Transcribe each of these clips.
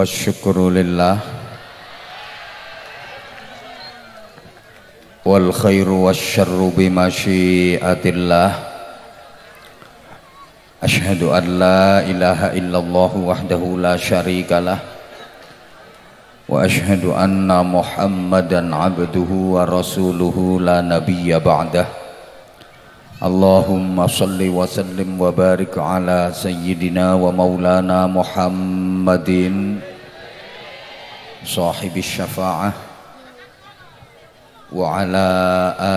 والشكر لله والخير والشر بمشيئة الله أشهد أن لا إله إلا الله وحده لا شريك له وأشهد أن محمدا عبده ورسوله لا نبي بعده اللهم صل وسلم وبارك على سيدنا ومولانا محمد صاحب الشفاعة وعلى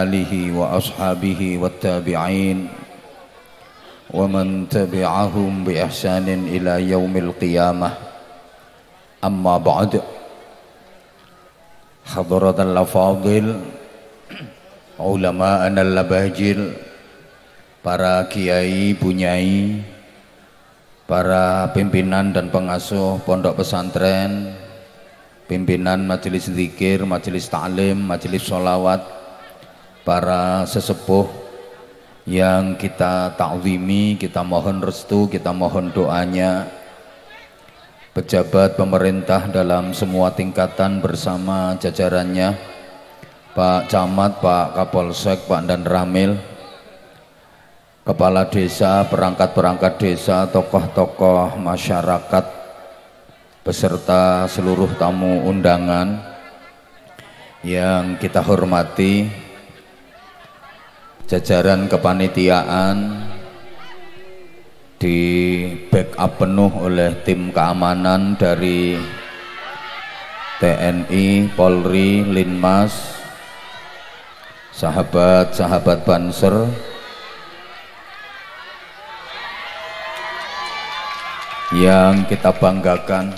آله وأصحابه والتابعين ومن تبعهم بإحسان إلى يوم القيامة أما بعد حضرة الأفاضل علماء اللباجل para kiai, bunyai, para pimpinan dan pengasuh pondok pesantren, pimpinan majelis zikir, majelis taklim, majelis sholawat, para sesepuh yang kita takwimi, kita mohon restu, kita mohon doanya, pejabat pemerintah dalam semua tingkatan bersama jajarannya, Pak Camat, Pak Kapolsek, Pak Dan Ramil, Kepala Desa, perangkat-perangkat desa, tokoh-tokoh masyarakat, beserta seluruh tamu undangan yang kita hormati jajaran kepanitiaan di backup penuh oleh tim keamanan dari TNI, Polri, Linmas, sahabat-sahabat Banser, yang kita banggakan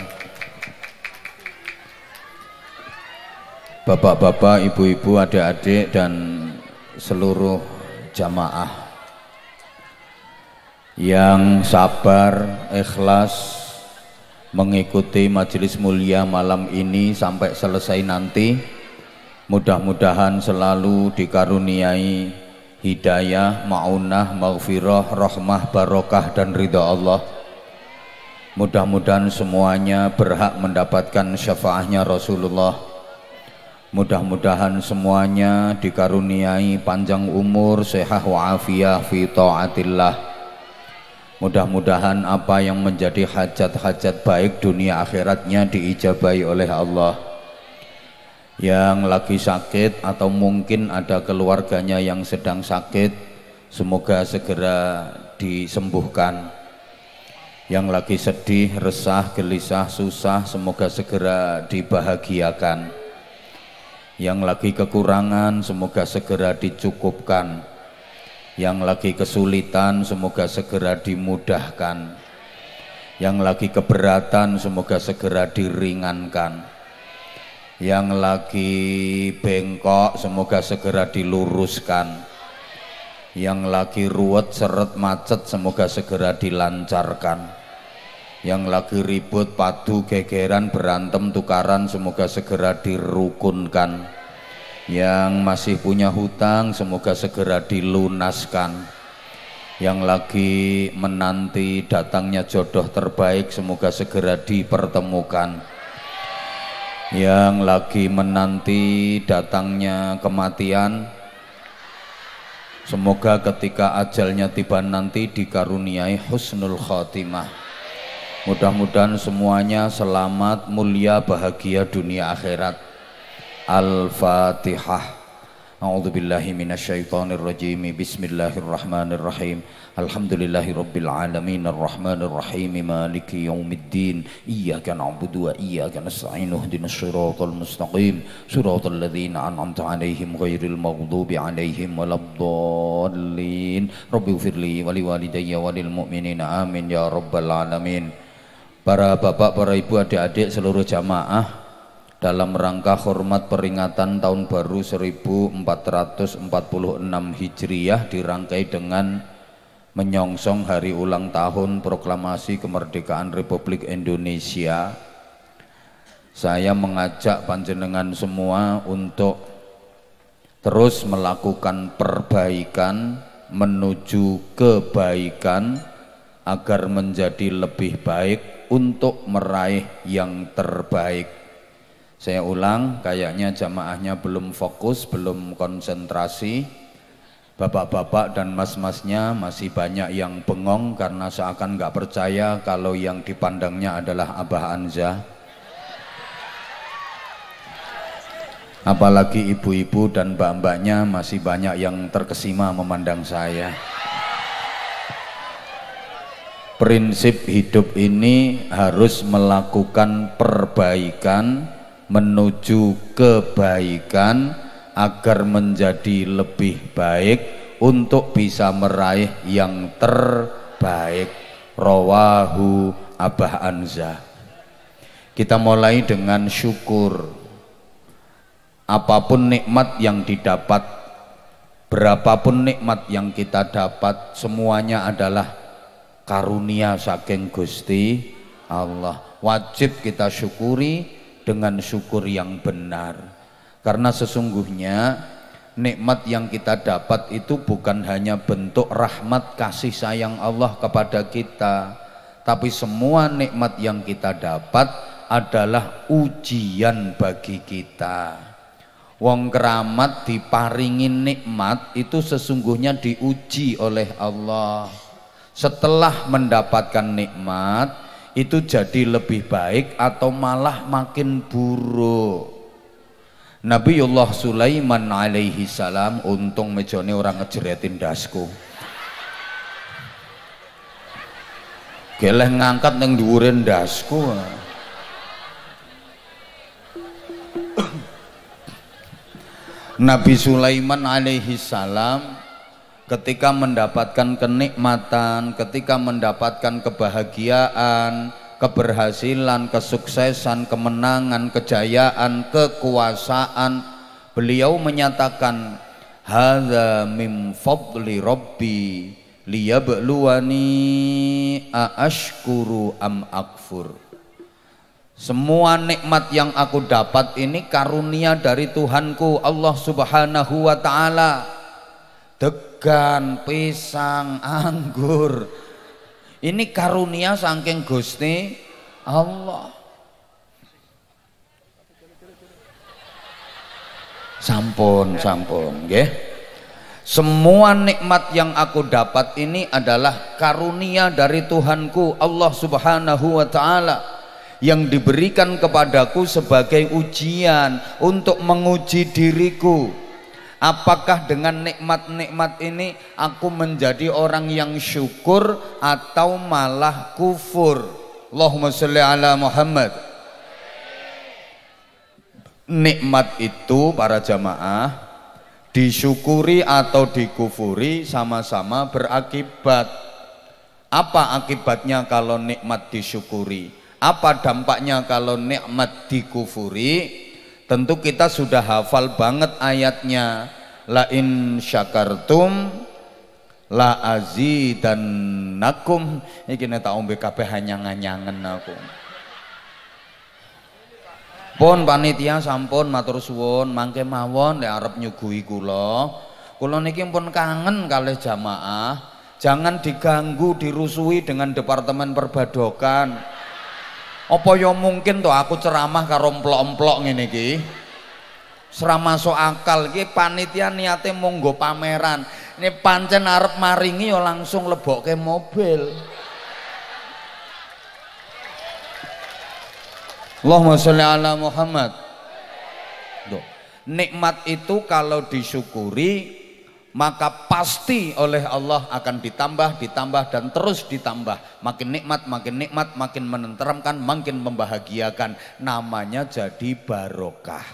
bapak-bapak, ibu-ibu, adik-adik dan seluruh jamaah yang sabar, ikhlas mengikuti majelis mulia malam ini sampai selesai nanti. Mudah-mudahan selalu dikaruniai hidayah, maunah, maghfirah, rahmah, barokah dan ridha Allah. Mudah-mudahan semuanya berhak mendapatkan syafaahnya Rasulullah Mudah-mudahan semuanya dikaruniai panjang umur, sehat wa'afiyah fi ta'atillah. Mudah-mudahan apa yang menjadi hajat-hajat baik dunia akhiratnya diijabai oleh Allah. Yang lagi sakit atau mungkin ada keluarganya yang sedang sakit, semoga segera disembuhkan. Yang lagi sedih, resah, gelisah, susah, semoga segera dibahagiakan yang lagi kekurangan semoga segera dicukupkan yang lagi kesulitan semoga segera dimudahkan yang lagi keberatan semoga segera diringankan yang lagi bengkok semoga segera diluruskan yang lagi ruwet seret macet semoga segera dilancarkan yang lagi ribut padu gegeran berantem tukaran semoga segera dirukunkan yang masih punya hutang semoga segera dilunaskan yang lagi menanti datangnya jodoh terbaik semoga segera dipertemukan yang lagi menanti datangnya kematian semoga ketika ajalnya tiba nanti dikaruniai husnul khotimah mudah-mudahan semuanya selamat mulia bahagia dunia akhirat Al-Fatihah أعوذ بالله من الشيطان الرجيم بسم الله الرحمن الرحيم الحمد لله رب العالمين الرحمن الرحيم مالك يوم الدين إياك نعبد وإياك نستعين اهدنا الصراط المستقيم صراط الذين أنعمت عليهم غير المغضوب عليهم ولا الضالين رب اغفر لي ولوالدي وللمؤمنين آمين يا رب العالمين Para bapak, para ibu, adik-adik, seluruh jamaah dalam rangka hormat peringatan tahun baru 1446 Hijriah dirangkai dengan menyongsong hari ulang tahun proklamasi kemerdekaan Republik Indonesia saya mengajak panjenengan semua untuk terus melakukan perbaikan menuju kebaikan agar menjadi lebih baik untuk meraih yang terbaik saya ulang, kayaknya jamaahnya belum fokus, belum konsentrasi. Bapak-bapak dan mas-masnya masih banyak yang bengong karena seakan nggak percaya kalau yang dipandangnya adalah Abah Anza. Apalagi ibu-ibu dan mbak-mbaknya masih banyak yang terkesima memandang saya prinsip hidup ini harus melakukan perbaikan menuju kebaikan agar menjadi lebih baik untuk bisa meraih yang terbaik rawahu Abah Anza kita mulai dengan syukur apapun nikmat yang didapat berapapun nikmat yang kita dapat semuanya adalah karunia saking Gusti Allah wajib kita syukuri dengan syukur yang benar karena sesungguhnya nikmat yang kita dapat itu bukan hanya bentuk rahmat kasih sayang Allah kepada kita tapi semua nikmat yang kita dapat adalah ujian bagi kita Wong keramat diparingi nikmat itu sesungguhnya diuji oleh Allah. Setelah mendapatkan nikmat, itu jadi lebih baik atau malah makin buruk Nabiullah Sulaiman alaihi salam untung mejone orang ngejeretin dasku geleh ngangkat yang diurin dasku Nabi Sulaiman alaihi salam ketika mendapatkan kenikmatan, ketika mendapatkan kebahagiaan, keberhasilan, kesuksesan, kemenangan, kejayaan, kekuasaan, beliau menyatakan hadza min fadli rabbi liyabluwani aashkuru am akfur semua nikmat yang aku dapat ini karunia dari Tuhanku Allah Subhanahu wa taala gan pisang, anggur. Ini karunia saking Gusti Allah. Sampun, sampun, nggih. Semua nikmat yang aku dapat ini adalah karunia dari Tuhanku Allah Subhanahu wa taala yang diberikan kepadaku sebagai ujian untuk menguji diriku Apakah dengan nikmat-nikmat ini aku menjadi orang yang syukur atau malah kufur? Allahumma sholli ala Muhammad. Nikmat itu para jamaah disyukuri atau dikufuri sama-sama berakibat. Apa akibatnya kalau nikmat disyukuri? Apa dampaknya kalau nikmat dikufuri? tentu kita sudah hafal banget ayatnya la in syakartum la azi dan nakum iki nek tak ombe kabeh anyang-anyangen aku pun panitia sampun matur suwun mangke mawon nek arep nyuguhi kula kula niki pun kangen kalih jamaah jangan diganggu dirusui dengan departemen perbadokan apa ya mungkin tuh aku ceramah karo emplok-emplok ngene iki ora masuk akal iki panitia niate monggo pameran ini pancen arep maringi ya langsung lebokke mobil Allahumma sholli ala Muhammad Duh. nikmat itu kalau disyukuri maka pasti oleh Allah akan ditambah, ditambah dan terus ditambah. Makin nikmat, makin nikmat, makin menenteramkan, makin membahagiakan. Namanya jadi barokah.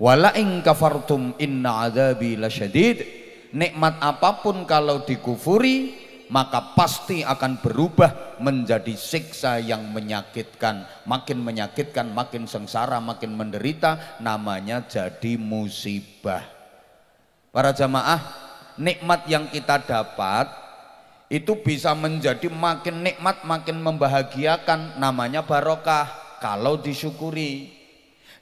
Wala in kafartum inna azabi lasyadid. Nikmat apapun kalau dikufuri, maka pasti akan berubah menjadi siksa yang menyakitkan. Makin menyakitkan, makin sengsara, makin menderita, namanya jadi musibah. Para jamaah, nikmat yang kita dapat itu bisa menjadi makin nikmat, makin membahagiakan. Namanya barokah kalau disyukuri.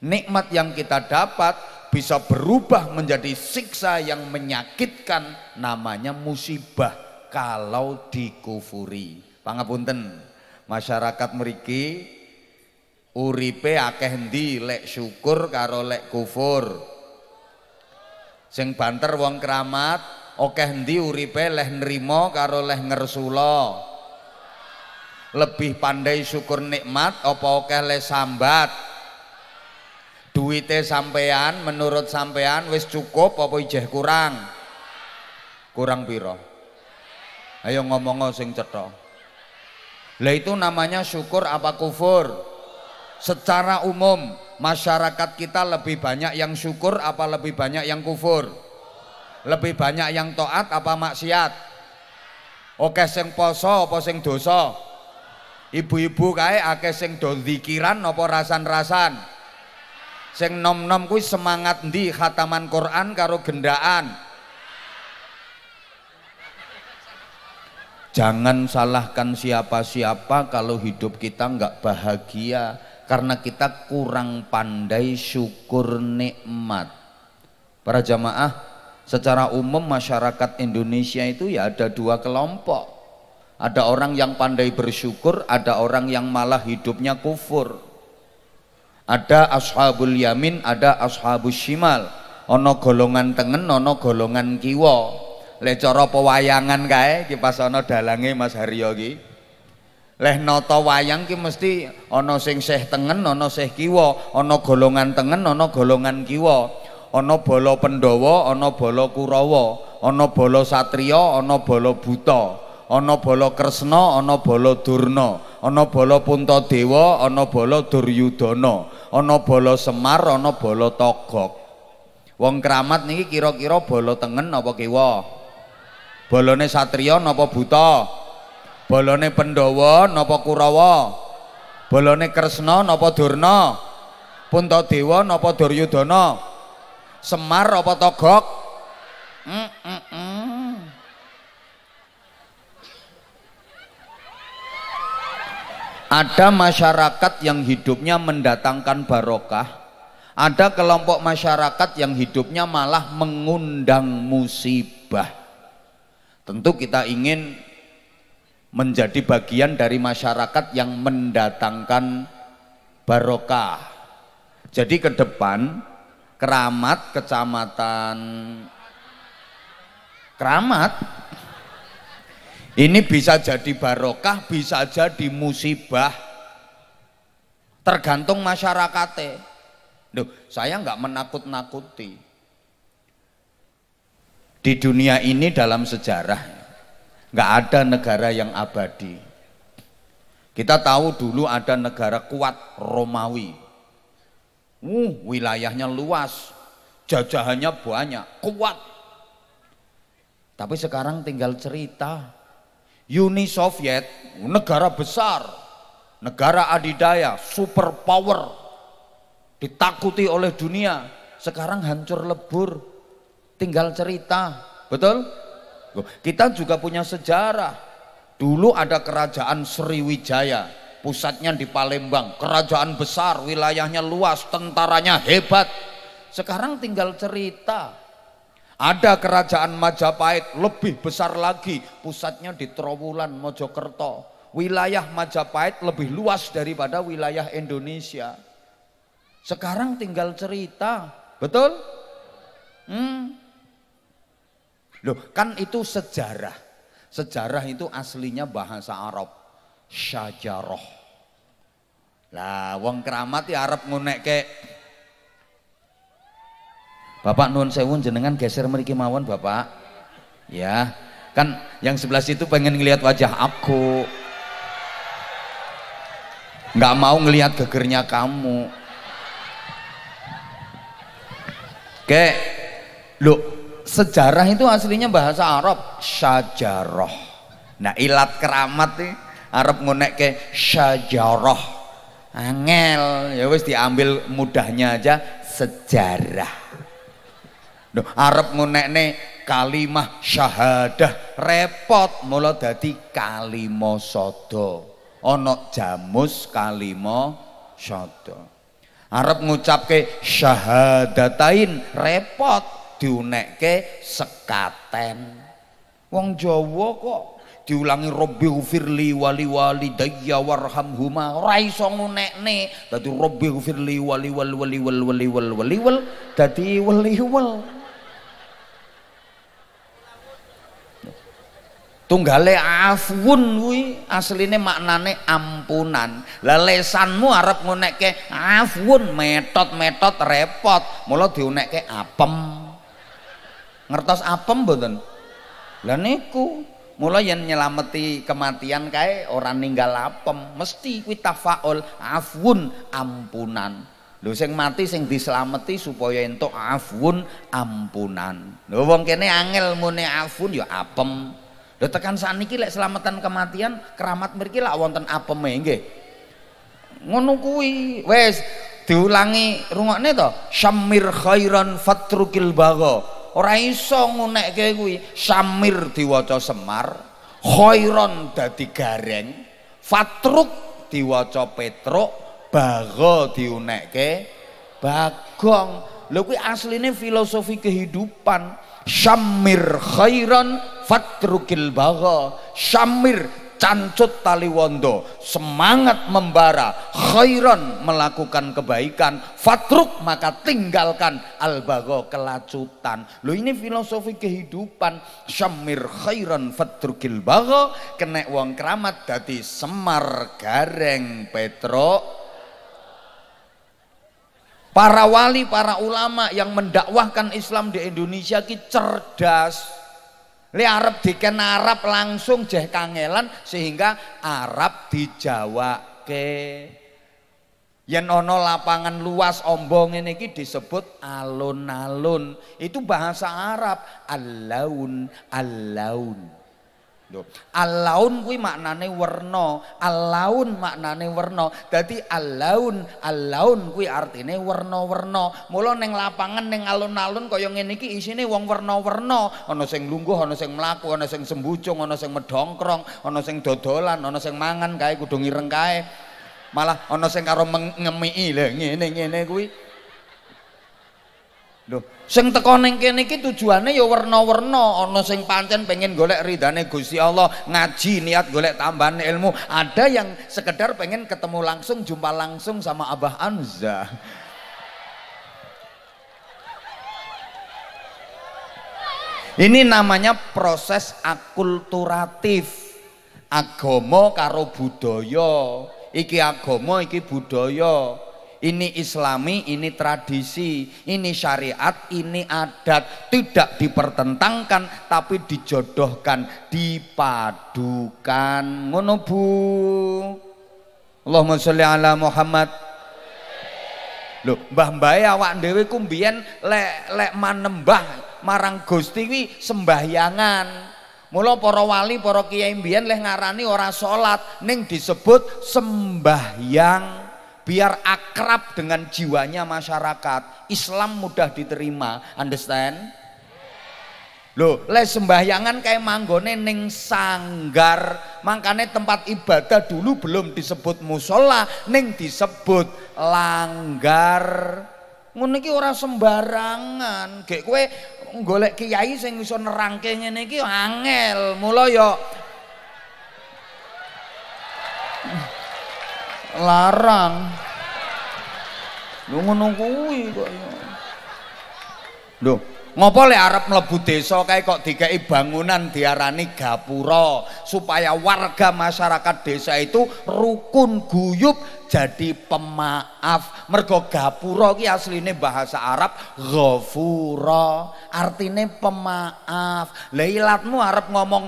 Nikmat yang kita dapat bisa berubah menjadi siksa yang menyakitkan. Namanya musibah kalau dikufuri. Pangapunten, masyarakat meriki uripe akeh ndi lek syukur karo lek kufur sing banter wong keramat okeh ndi uripe leh nerimo karo leh ngersula lebih pandai syukur nikmat apa okeh leh sambat duite sampean menurut sampean wis cukup apa ijeh kurang kurang piro ayo ngomong sing cetha lah itu namanya syukur apa kufur secara umum masyarakat kita lebih banyak yang syukur apa lebih banyak yang kufur lebih banyak yang toat apa maksiat oke sing poso apa sing dosa ibu-ibu kae ake sing do zikiran apa rasan-rasan sing nom-nom kuwi semangat di khataman Quran karo gendaan Jangan salahkan siapa-siapa kalau hidup kita nggak bahagia, karena kita kurang pandai syukur nikmat. Para jamaah, secara umum masyarakat Indonesia itu ya ada dua kelompok. Ada orang yang pandai bersyukur, ada orang yang malah hidupnya kufur. Ada ashabul yamin, ada ashabul shimal. Ono golongan tengen, ono golongan kiwo. Lecoro pewayangan kae kipas ono dalangi Mas Haryogi. Leh nata wayang ki mesti ana sing seh tengen, ana seh kiwa, ana golongan tengen, ana golongan kiwa, ana bala Pandhawa, ana bala Kurawa, ana bala Satriya, ana bala Buta, ana bala Kresna, ana bala Durna, ana bala Puntadewa, ana bala Duryudana, ana bala Semar, ana bala Togok. Wong Kramat niki kira-kira bala tengen apa kiwa? Balane Satriya napa Buta? Bolone Pendowo, Nopo Kurawa? Bolone Kresno, Nopo Durno. Durna? dewa Nopo Duryudono. Semar Nopo Togok? Mm -mm -mm. Ada masyarakat yang hidupnya mendatangkan barokah, ada kelompok masyarakat yang hidupnya malah mengundang musibah. Tentu kita ingin menjadi bagian dari masyarakat yang mendatangkan barokah. Jadi ke depan keramat kecamatan keramat ini bisa jadi barokah, bisa jadi musibah. Tergantung masyarakatnya. Duh, saya nggak menakut-nakuti. Di dunia ini dalam sejarah nggak ada negara yang abadi. Kita tahu dulu ada negara kuat Romawi. Uh, wilayahnya luas, jajahannya banyak, kuat. Tapi sekarang tinggal cerita. Uni Soviet, negara besar, negara adidaya, super power, ditakuti oleh dunia. Sekarang hancur lebur, tinggal cerita, betul? Kita juga punya sejarah. Dulu ada kerajaan Sriwijaya, pusatnya di Palembang. Kerajaan besar, wilayahnya luas, tentaranya hebat. Sekarang tinggal cerita. Ada kerajaan Majapahit lebih besar lagi, pusatnya di Trowulan, Mojokerto. Wilayah Majapahit lebih luas daripada wilayah Indonesia. Sekarang tinggal cerita, betul? Hmm, Loh, kan itu sejarah. Sejarah itu aslinya bahasa Arab. Syajaroh. Lah, wong keramat ya Arab ke Bapak nun sewun jenengan geser meriki mawon, Bapak. Ya. Kan yang sebelah situ pengen ngelihat wajah aku. Nggak mau ngelihat gegernya kamu. Kek, lo sejarah itu aslinya bahasa Arab syajarah nah ilat keramat nih Arab ngonek ke syajarah angel ah, ya wis diambil mudahnya aja sejarah Duh, Arab ngonek nih kalimah syahadah repot mulai dadi kalimo sodo ono jamus kalimo sodo Arab ngucap ke syahadatain repot diunekke sekaten. Wong Jawa kok diulangi Robbi firli wali wali daya warhamhuma ora iso ne tadi Robbi firli wali wal wali wal wali wal wali wal tadi wali wal tunggale afun wui asline maknane ampunan lelesanmu lesanmu ngunek ke afun metot-metot repot mula ke apem ngertos apem mboten lah niku mula yen nyelameti kematian kae ora ninggal apem mesti kuwi tafaul afun ampunan lho sing mati sing diselameti supaya entuk afun ampunan lho wong kene angel mune afun ya apem lho tekan saniki lek selamatan kematian keramat mriki lak wonten apeme nggih ngono kuwi wis diulangi rungokne to syamir khairan fatrukil bago ora iso ngunekke kuwi samir diwaca semar khairon dadi gareng fatruk diwaca petruk bagho diunekke bagong lho kuwi asline filosofi kehidupan samir khairon fatrukil bagho samir cancut tali taliwondo semangat membara khairan melakukan kebaikan fatruk maka tinggalkan albago kelacutan lo ini filosofi kehidupan syamir khairan fatrukil bago kena uang keramat dadi semar gareng petro para wali, para ulama yang mendakwahkan Islam di Indonesia ki cerdas Le Arab diken Arab langsung jeh kangelan sehingga Arab di dijawake. Yen ono lapangan luas ombong ini ki disebut alun-alun. Itu bahasa Arab, alaun alaun. Alaun laun kuwi maknane warno, alaun maknane warno. Dadi alaun, alaun gue kuwi artine warno werna Mula ning lapangan ning alun-alun kaya ngene iki isine wong werna warno Ana sing lungguh, ana sing mlaku, ana sing sembucung, ana sing medongkrong, ana sing dodolan, ana sing mangan kae kudu ngireng kae. Malah ana sing karo ngemiki lho ngene-ngene kuwi. Loh, sing teko ning kene iki tujuane ya werna-werna, ana sing pancen pengen golek ridane Gusti Allah, ngaji niat golek tambahan ilmu, ada yang sekedar pengen ketemu langsung, jumpa langsung sama Abah Anza. Ini namanya proses akulturatif. agomo karo budaya. Iki agomo iki budaya. Ini islami, ini tradisi, ini syariat, ini adat. Tidak dipertentangkan tapi dijodohkan, dipadukan. Ngono Bu. Allahumma sholli ala Muhammad. Lho, mbah mbahe awak dhewe ku mbiyen lek lek manembah marang Gusti kuwi sembahyangan. Mula para wali, para kiai mbiyen leh ngarani ora salat ning disebut sembahyang biar akrab dengan jiwanya masyarakat. Islam mudah diterima, understand? Lo le sembahyangan kayak manggone neng sanggar. Makanya tempat ibadah dulu belum disebut musola, neng disebut langgar. Ngono orang sembarangan. Gek kowe golek kiai sing iso nerangke ngene iki angel. Mula yo larang. Nunggu ngono kuwi kok ya. Loh, ngopo le arep melebu desa kayak kok dikeki bangunan diarani gapuro supaya warga masyarakat desa itu rukun guyub jadi pemaaf. Mergo gapuro, ki asline bahasa Arab ghafura, artine pemaaf. leilatmu Arab arep ngomong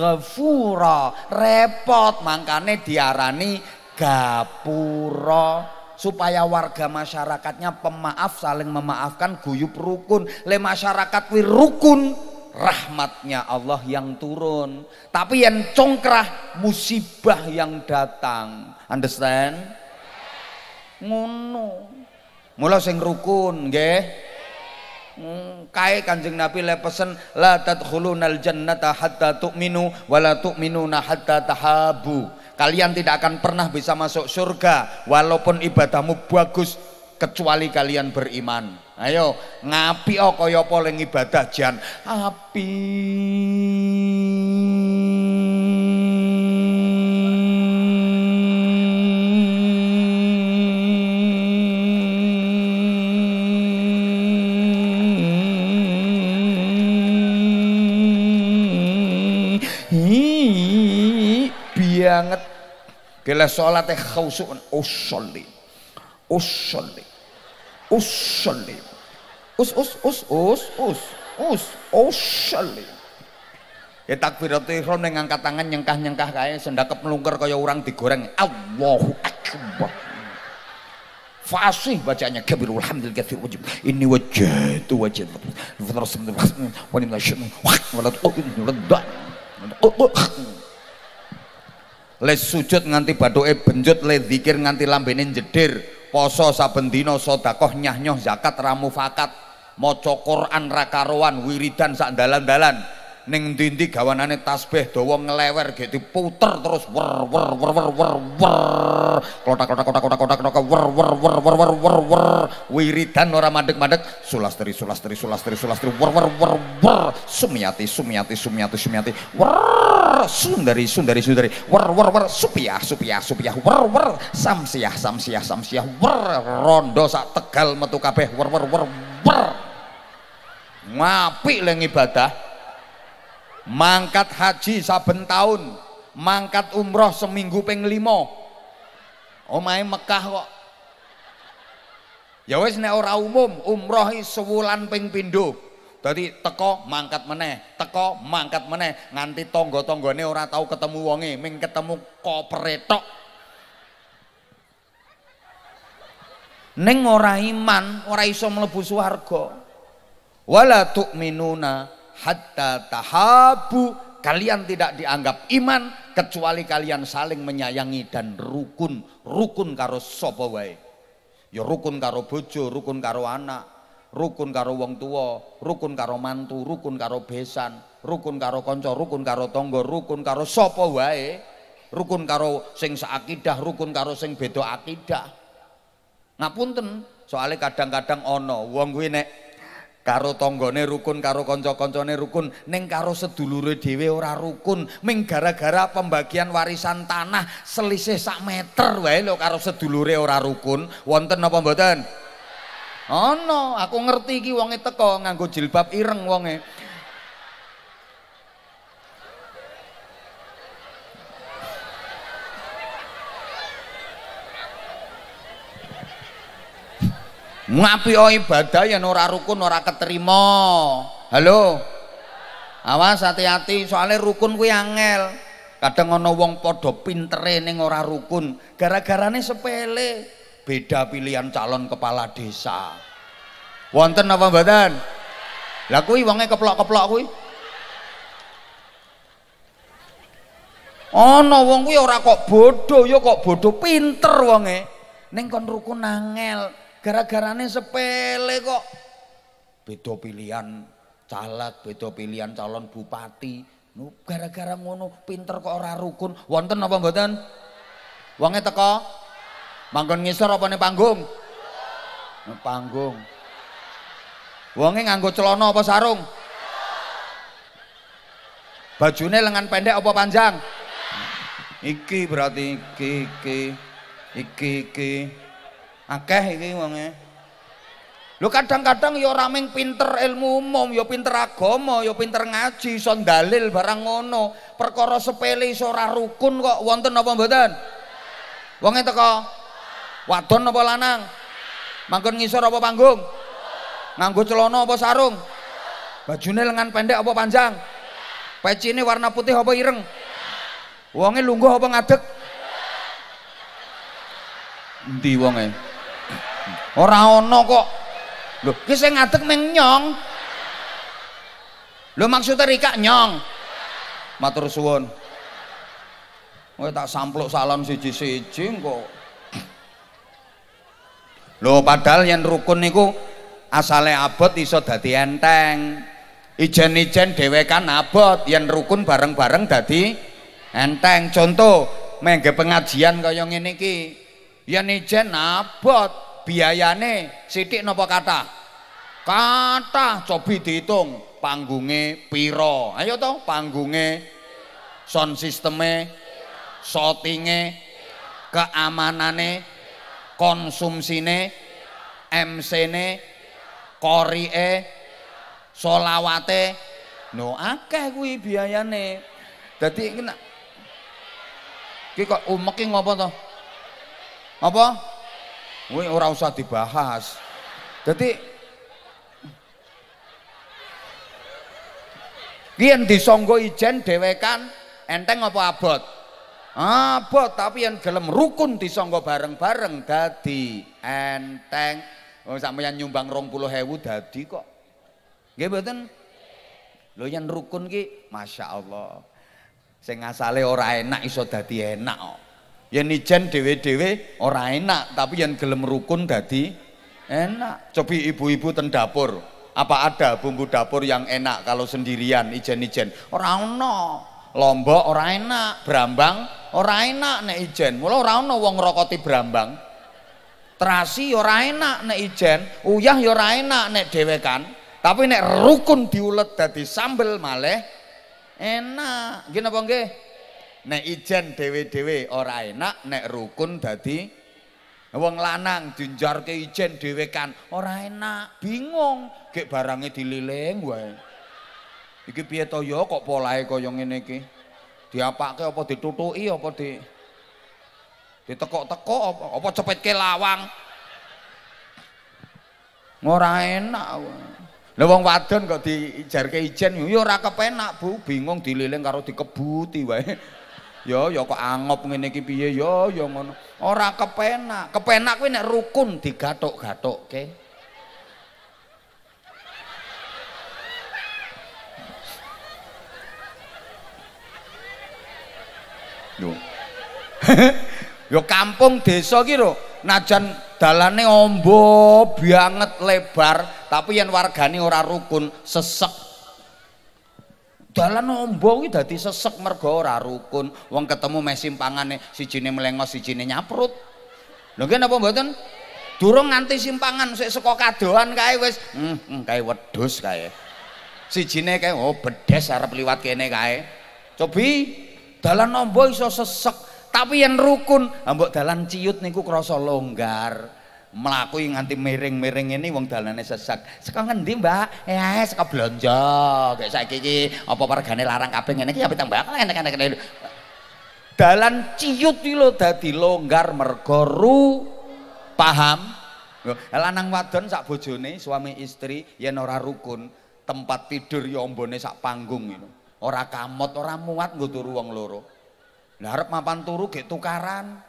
ghafura, repot mangkane diarani Gapuro supaya warga masyarakatnya pemaaf saling memaafkan guyub rukun le masyarakat wi rukun rahmatnya Allah yang turun tapi yang congkrah musibah yang datang understand ngono mula sing rukun nggih hmm, kae kanjeng Nabi le pesen la tadkhulunal jannata hatta tu'minu wala tu'minuna hatta tahabu kalian tidak akan pernah bisa masuk surga walaupun ibadahmu bagus kecuali kalian beriman ayo ngapi oh kaya poleng ibadah jan api banget Kila sholatnya khausu'un Usholi Usholi Usholi Us us us us us us Usholi Ya takbiratul ihram yang angkat tangan nyengkah-nyengkah kaya sendakep melungker kaya orang digoreng. Allahu akbar. Fasih bacanya kabir alhamdulillah katsir wajib. Ini wajah itu wajah. Fitra samdu wa le sujud nganti bathuke benjut le zikir nganti lambenin njedir poso saben dina sodakoh nyah-nyoh zakat ramu fakat maca Quran ra wiridan sak dalan-dalan Neng dindi ndi gawanane tasbih dawa ngelewer gek diputer terus wer wer wer wer wer wer kotak kotak kotak kotak kotak kotak wer wer wer wer wer wer wer wiridan ora mandek-mandek sulastri sulastri sulastri sulastri wer wer wer wer sumiati sumiati sumiati sumiati, wer sundari sundari sundari wer wer wer supiah supiah supiah wer wer samsiah samsiah samsiah wer rondo sak tegal metu kabeh wer wer wer wer ngapi leng ibadah mangkat haji saben tahun mangkat umroh seminggu ping lima omahe Mekah kok ya wis nek ora umum umroh sewulan ping pindho dadi teko mangkat meneh teko mangkat meneh nganti tonggo tanggane ora tahu ketemu wonge ming ketemu kopere Neng ora iman ora iso mlebu swarga wala tu'minuna hatta tahabu kalian tidak dianggap iman kecuali kalian saling menyayangi dan rukun rukun karo sapa wae ya rukun karo bojo rukun karo anak rukun karo wong tua rukun karo mantu rukun karo besan rukun karo kanca rukun karo tangga rukun karo sapa wae rukun karo sing seakidah rukun karo sing beda akidah ngapunten soalnya kadang-kadang ono wong kuwi nek karo tonggone rukun karo kanca-kancane rukun ning karo sedulure dhewe ora rukun ming gara-gara pembagian warisan tanah selisih sak meter wae lho karo sedulure ora rukun wonten apa mboten ana oh no, aku ngerti iki wonge teko nganggo jilbab ireng wonge ngapi oh, ibadah yang ora rukun ora keterima halo awas hati-hati soalnya rukun kuwi angel kadang ana wong padha pinter ning ora rukun gara-garane sepele beda pilihan calon kepala desa wonten apa badan lah kuwi wonge keplok-keplok kuwi ono wong kuwi ora kok bodoh ya kok bodoh pinter wonge ning kon rukun angel gara-garane sepele kok beda pilihan calat, beda pilihan calon bupati gara-gara ngono pinter kok ora rukun wonten apa mboten wonge teko manggon ngisor apa ning panggung panggung wonge nganggo celana apa sarung bajune lengan pendek apa panjang iki berarti iki iki iki iki Akeh iki wonge. Lho kadang-kadang ya ora pinter ilmu umum, ya pinter agama, ya pinter ngaji, iso dalil barang ngono. Perkara sepele iso ora rukun kok wonten apa mboten? Wonge teko wadon apa lanang? manggon ngisor apa panggung? Nganggo celana apa sarung? Bajune lengan pendek apa panjang? ini warna putih apa ireng? Wonge lungguh apa ngadeg? Endi wonge? Ora ana kok. Lho, ki sing ngadeg ning nyong. Lho maksud Rika nyong. Matur suwun. Kowe tak sampluk salam siji-siji kok. Lho padahal yen rukun niku asale abot iso dadi enteng. Ijen-ijen dhewekan abot yen rukun bareng-bareng dadi enteng. Contoh mengge pengajian kaya ngene iki. Yen ijen abot biayane sithik napa kathah kathah coba diitung panggunge pira ayo to panggunge sound sisteme shotinge keamanane konsumsine MC-ne korike solawate no akeh kuwi biayane dadi iki kok umek ngopo to apa? Kuwi ora usah dibahas. Dadi Yen disangga ijen dhewekan enteng apa abot? Abot tapi yang gelem rukun disangga bareng-bareng dadi enteng. Wong oh, sampeyan nyumbang 20.000 dadi kok. Nggih mboten? Lho yen rukun ki masyaallah. Sing asale ora enak iso dadi enak kok. Yen ijen dewe-dewe ora enak, tapi yang gelem rukun dadi enak. Cobi ibu-ibu ten dapur, apa ada bumbu dapur yang enak kalau sendirian ijen-ijen? Ora ono. Lombok ora enak, Brambang ora enak nek ijen. Mula ora ono wong ngrokoti Brambang. Terasi ora enak nek ijen, uyah ya ora enak nek dhewekan. Tapi nek rukun diulet dadi sambel maleh enak. Gini apa nggih? nek ijen dhewe-dhewe ora enak nek rukun dadi wong lanang dijarke ijen dhewe kan ora enak bingung gek barange dililing wae iki piye to ya kok polahe kaya ngene iki diapake apa ditutuki apa di ditekok tekok apa, apa cepetke lawang ora enak lho wong wadon kok dijarke ijen ya ora kepenak bu bingung dililing karo dikebuti wae Ya ya kok angop ngene iki piye ya ya ngono. Ora kepenak. Kepenak kuwi nek rukun digathuk-gathukke. Yo. yo kampung desa ki lho, najan dalane ombo banget lebar, tapi yen wargane ora rukun, sesek dalan ombo kuwi dadi sesek mergo ora rukun. Wong ketemu meh simpangane sijine melengos sijine nyaprut. Lho apa napa mboten? Durung nganti simpangan sik saka kadoan kae wis hmm, hmm kae wedhus kae. Sijine kae oh bedes arep liwat kene kae. Cobi dalan ombo iso sesek tapi yang rukun ambok dalan ciut niku krasa longgar yang anti miring-miring ini wong dalane sesak. Saka ngendi, Mbak? Ya, saka blonjo. Kayak saiki iki apa regane larang kabeh ngene iki ya pitang bakal enak-enak ngene. Dalan ciut iki lho dadi longgar mergo paham. Lanang wadon sak bojone suami istri yen ora rukun, tempat tidur ya ambone sak panggung ngono. Ora kamot, ora muat nggo turu wong loro. Lah arep mapan turu gek tukaran.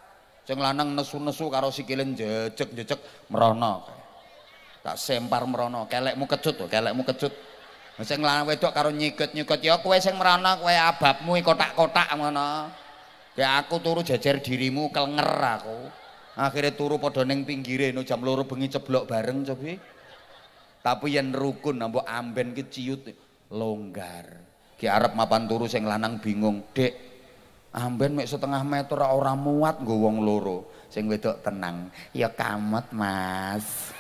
Sing lanang nesu-nesu karo sikile jejeg-jejeg merono. Tak sempar merono, kelekmu kecut to, kelekmu kecut. Sing lanang wedok karo nyikut nyikut, ya kowe sing merono kowe ababmu kotak-kotak ngono. Ya aku turu jejer dirimu kelenger aku. Akhirnya turu padha ning pinggire no jam loro bengi ceblok bareng cobi. Tapi yang rukun nah, mbok amben keciut, longgar. Ki Arab mapan turu sing lanang bingung, Dek, Amben mek setengah meter ora muat nggo wong loro. Sing wedok tenang, ya kamet, Mas.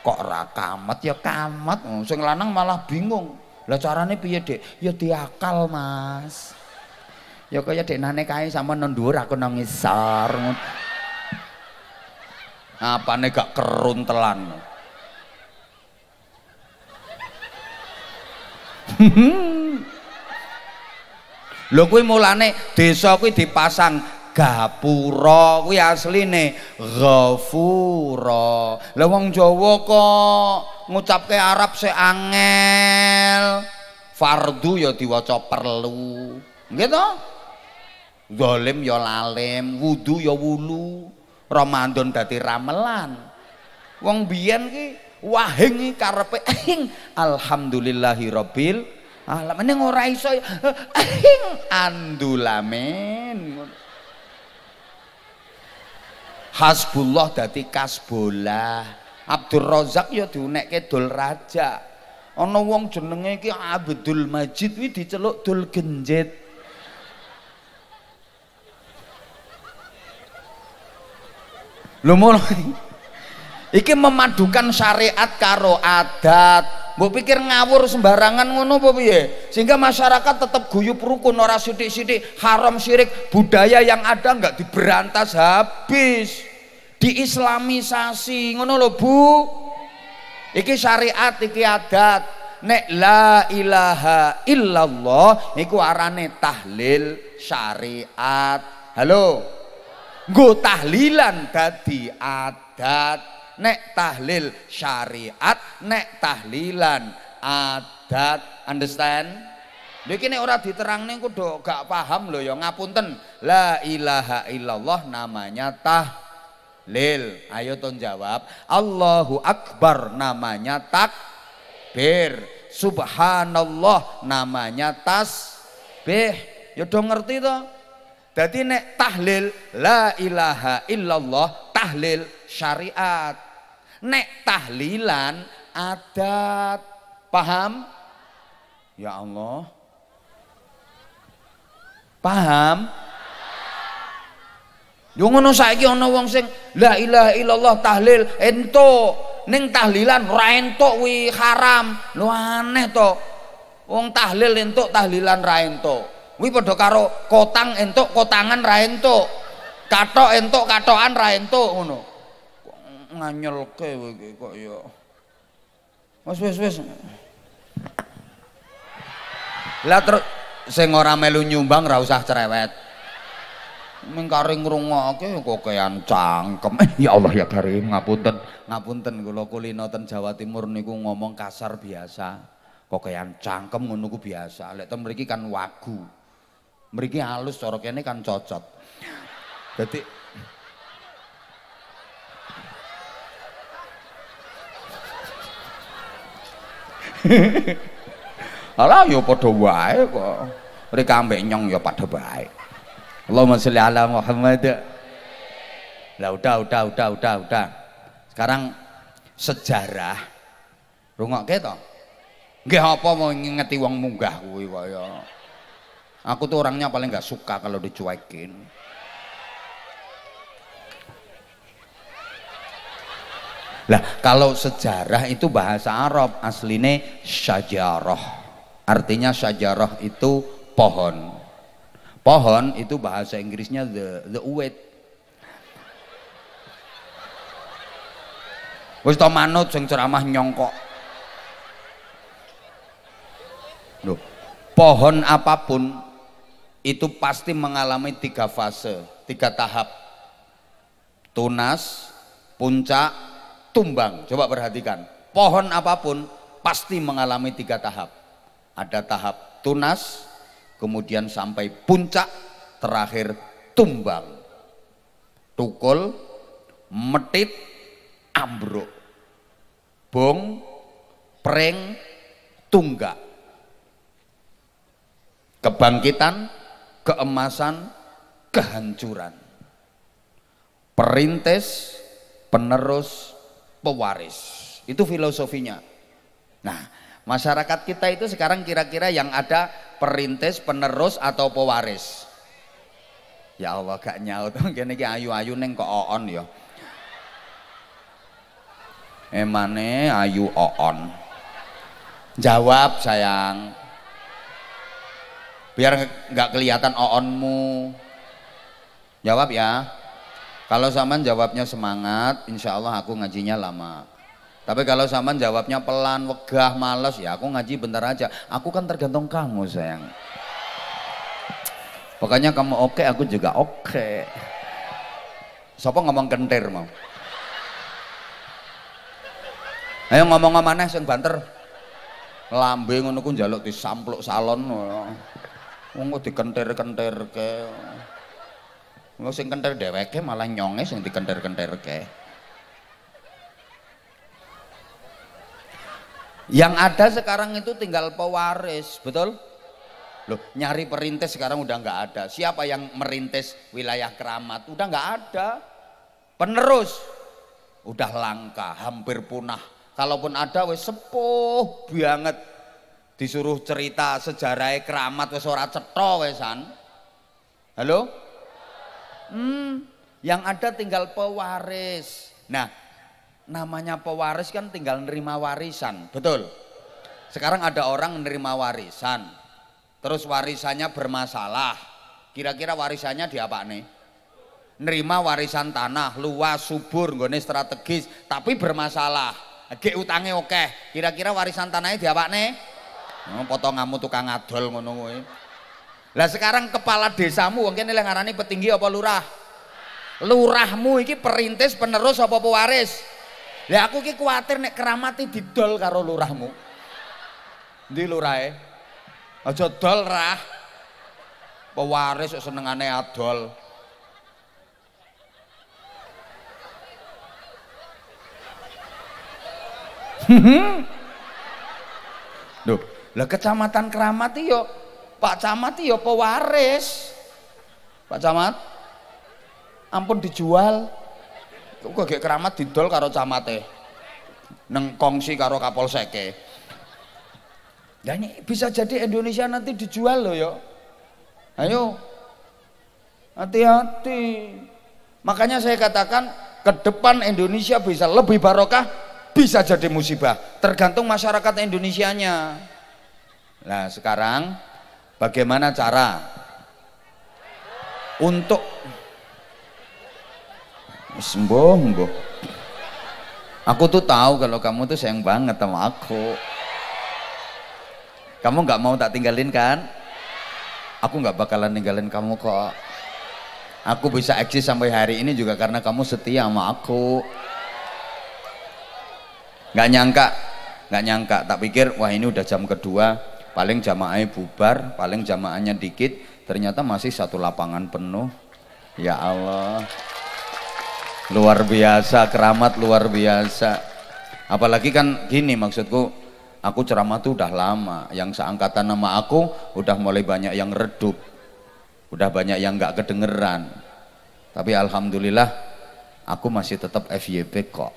Kok ora kamet ya kamet. Hmm, sing lanang malah bingung. Lah carane piye, Dik? Ya diakal, Mas. Ya kaya nane kae sama nang dhuwur aku nang ngisor. Apane gak keruntelan. Hmm. Lho kuwi mulane desa kuwi dipasang gapura kuwi asline ghafura. Lah wong Jawa kok ngucapke Arab sik angel. Fardu ya diwaca perlu. Nggih to? Zalim ya lalim, wudu ya wulu, Ramadan dadi ramelan. Wong biyen ki wahing karepe ing alhamdulillahirabbil Alah meneh ora iso ing andulamen. Hasbullah dadi kasbolah. Abdul Razak ya diunekke dul raja. Ana wong jenenge iki Abdul Majid kuwi diceluk dul genjet. Lho iki memadukan syariat karo adat mbok pikir ngawur sembarangan ngono apa sehingga masyarakat tetap guyup rukun ora sidik-sidik haram syirik budaya yang ada nggak diberantas habis diislamisasi ngono lho Bu iki syariat iki adat nek la ilaha illallah niku arane tahlil syariat halo nggo tahlilan dadi adat nek tahlil syariat, nek tahlilan adat. Understand? ini orang diterang nih, kudu gak paham loh ya ngapunten. La ilaha illallah namanya tahlil. Ayo ton jawab. Allahu akbar namanya takbir. Subhanallah namanya tasbih. Ya dong ngerti to? Jadi nek tahlil la ilaha illallah tahlil syariat. Nek tahlilan adat. Paham? Ya Allah. Paham? Yo ngono saiki ana wong sing la ilaha illallah tahlil ento Ning tahlilan ra entuk kuwi haram. Lu aneh to. Wong tahlil ento tahlilan ra entuk. Kuwi padha karo kotang ento kotangan ra entuk. Katok entuk katokan ra entuk ngono nganyelke ke iki kok ya. wes, wes wes Lah terus sing ora melu nyumbang ra usah cerewet. Mengkari ngrungokke ya kean cangkem. Eh, ya Allah ya Karim, ngapunten. Ngapunten kula kulino ten Jawa Timur niku ngomong kasar biasa. kean cangkem ngono ku biasa. Lek ten mriki kan wagu. Mriki halus cara kene kan cocok, Dadi Allah yo ya padha wae kok. Mereka ambek nyong yo ya padha bae. Allahumma sholli ala Muhammad. Lah udah udah udah udah udah. Sekarang sejarah rungokke to. Nggih apa mau ngingeti wong munggah kuwi kaya. Aku tuh orangnya paling nggak suka kalau dicuekin. Lah kalau sejarah itu bahasa Arab aslinya syajarah. Artinya syajarah itu pohon. Pohon itu bahasa Inggrisnya the the wet. Wis to manut sing ceramah nyongkok. Loh, pohon apapun itu pasti mengalami tiga fase, tiga tahap. Tunas, puncak, tumbang. Coba perhatikan, pohon apapun pasti mengalami tiga tahap. Ada tahap tunas, kemudian sampai puncak, terakhir tumbang. Tukul, metit, ambruk. Bong, preng, tunggak. Kebangkitan, keemasan, kehancuran. Perintis, penerus, pewaris. Itu filosofinya. Nah, masyarakat kita itu sekarang kira-kira yang ada perintis, penerus atau pewaris. Ya Allah gak nyaut kene iki ayu-ayu ning kok oon ya. Emane ayu oon. Jawab sayang. Biar gak kelihatan oonmu. Jawab ya. Kalau Saman jawabnya semangat, insya Allah aku ngajinya lama. Tapi kalau Saman jawabnya pelan, wegah, males, ya aku ngaji bentar aja. Aku kan tergantung kamu sayang. Pokoknya kamu oke, aku juga oke. Siapa ngomong kentir mau? Ayo ngomong ngomong aneh sing banter. Lambe ngono ku njaluk disampluk salon. Wong dikentir ke. Wong sing kenter dheweke malah nyonge sing dikenter ke Yang ada sekarang itu tinggal pewaris, betul? Loh, nyari perintis sekarang udah nggak ada. Siapa yang merintis wilayah keramat? Udah nggak ada. Penerus udah langka, hampir punah. Kalaupun ada wes sepuh banget. Disuruh cerita sejarah keramat wes ora cetok wesan. Halo? Yang ada tinggal pewaris. Nah, namanya pewaris kan tinggal nerima warisan, betul? Sekarang ada orang nerima warisan, terus warisannya bermasalah. Kira-kira warisannya di nih? Nerima warisan tanah, luas, subur, gue strategis, tapi bermasalah. Gue utangnya oke, kira-kira warisan tanahnya di nih? Oh, potong kamu tukang adol ngono Lah sekarang kepala desamu mungkin yang ngarani petinggi apa lurah? Lurahmu ini perintis penerus apa pewaris? Ya aku ki khawatir nek keramati didol karo lurahmu. lurah lurahe? Aja dol rah. Pewaris seneng senengane adol. Duh, lah kecamatan Keramat yo Pak Camat yo pewaris. Pak Camat, ampun dijual. Kok gak keramat didol karo camate. Neng kongsi karo kapolseke. Dan bisa jadi Indonesia nanti dijual loh ya. Ayo. Hati-hati. Makanya saya katakan ke depan Indonesia bisa lebih barokah, bisa jadi musibah. Tergantung masyarakat Indonesia nya. Nah sekarang bagaimana cara untuk sembong mbuh aku tuh tahu kalau kamu tuh sayang banget sama aku kamu nggak mau tak tinggalin kan aku nggak bakalan ninggalin kamu kok aku bisa eksis sampai hari ini juga karena kamu setia sama aku Gak nyangka gak nyangka tak pikir wah ini udah jam kedua paling jamaahnya bubar paling jamaahnya dikit ternyata masih satu lapangan penuh ya Allah luar biasa keramat luar biasa apalagi kan gini maksudku aku ceramah tuh udah lama yang seangkatan nama aku udah mulai banyak yang redup udah banyak yang nggak kedengeran tapi alhamdulillah aku masih tetap FYP kok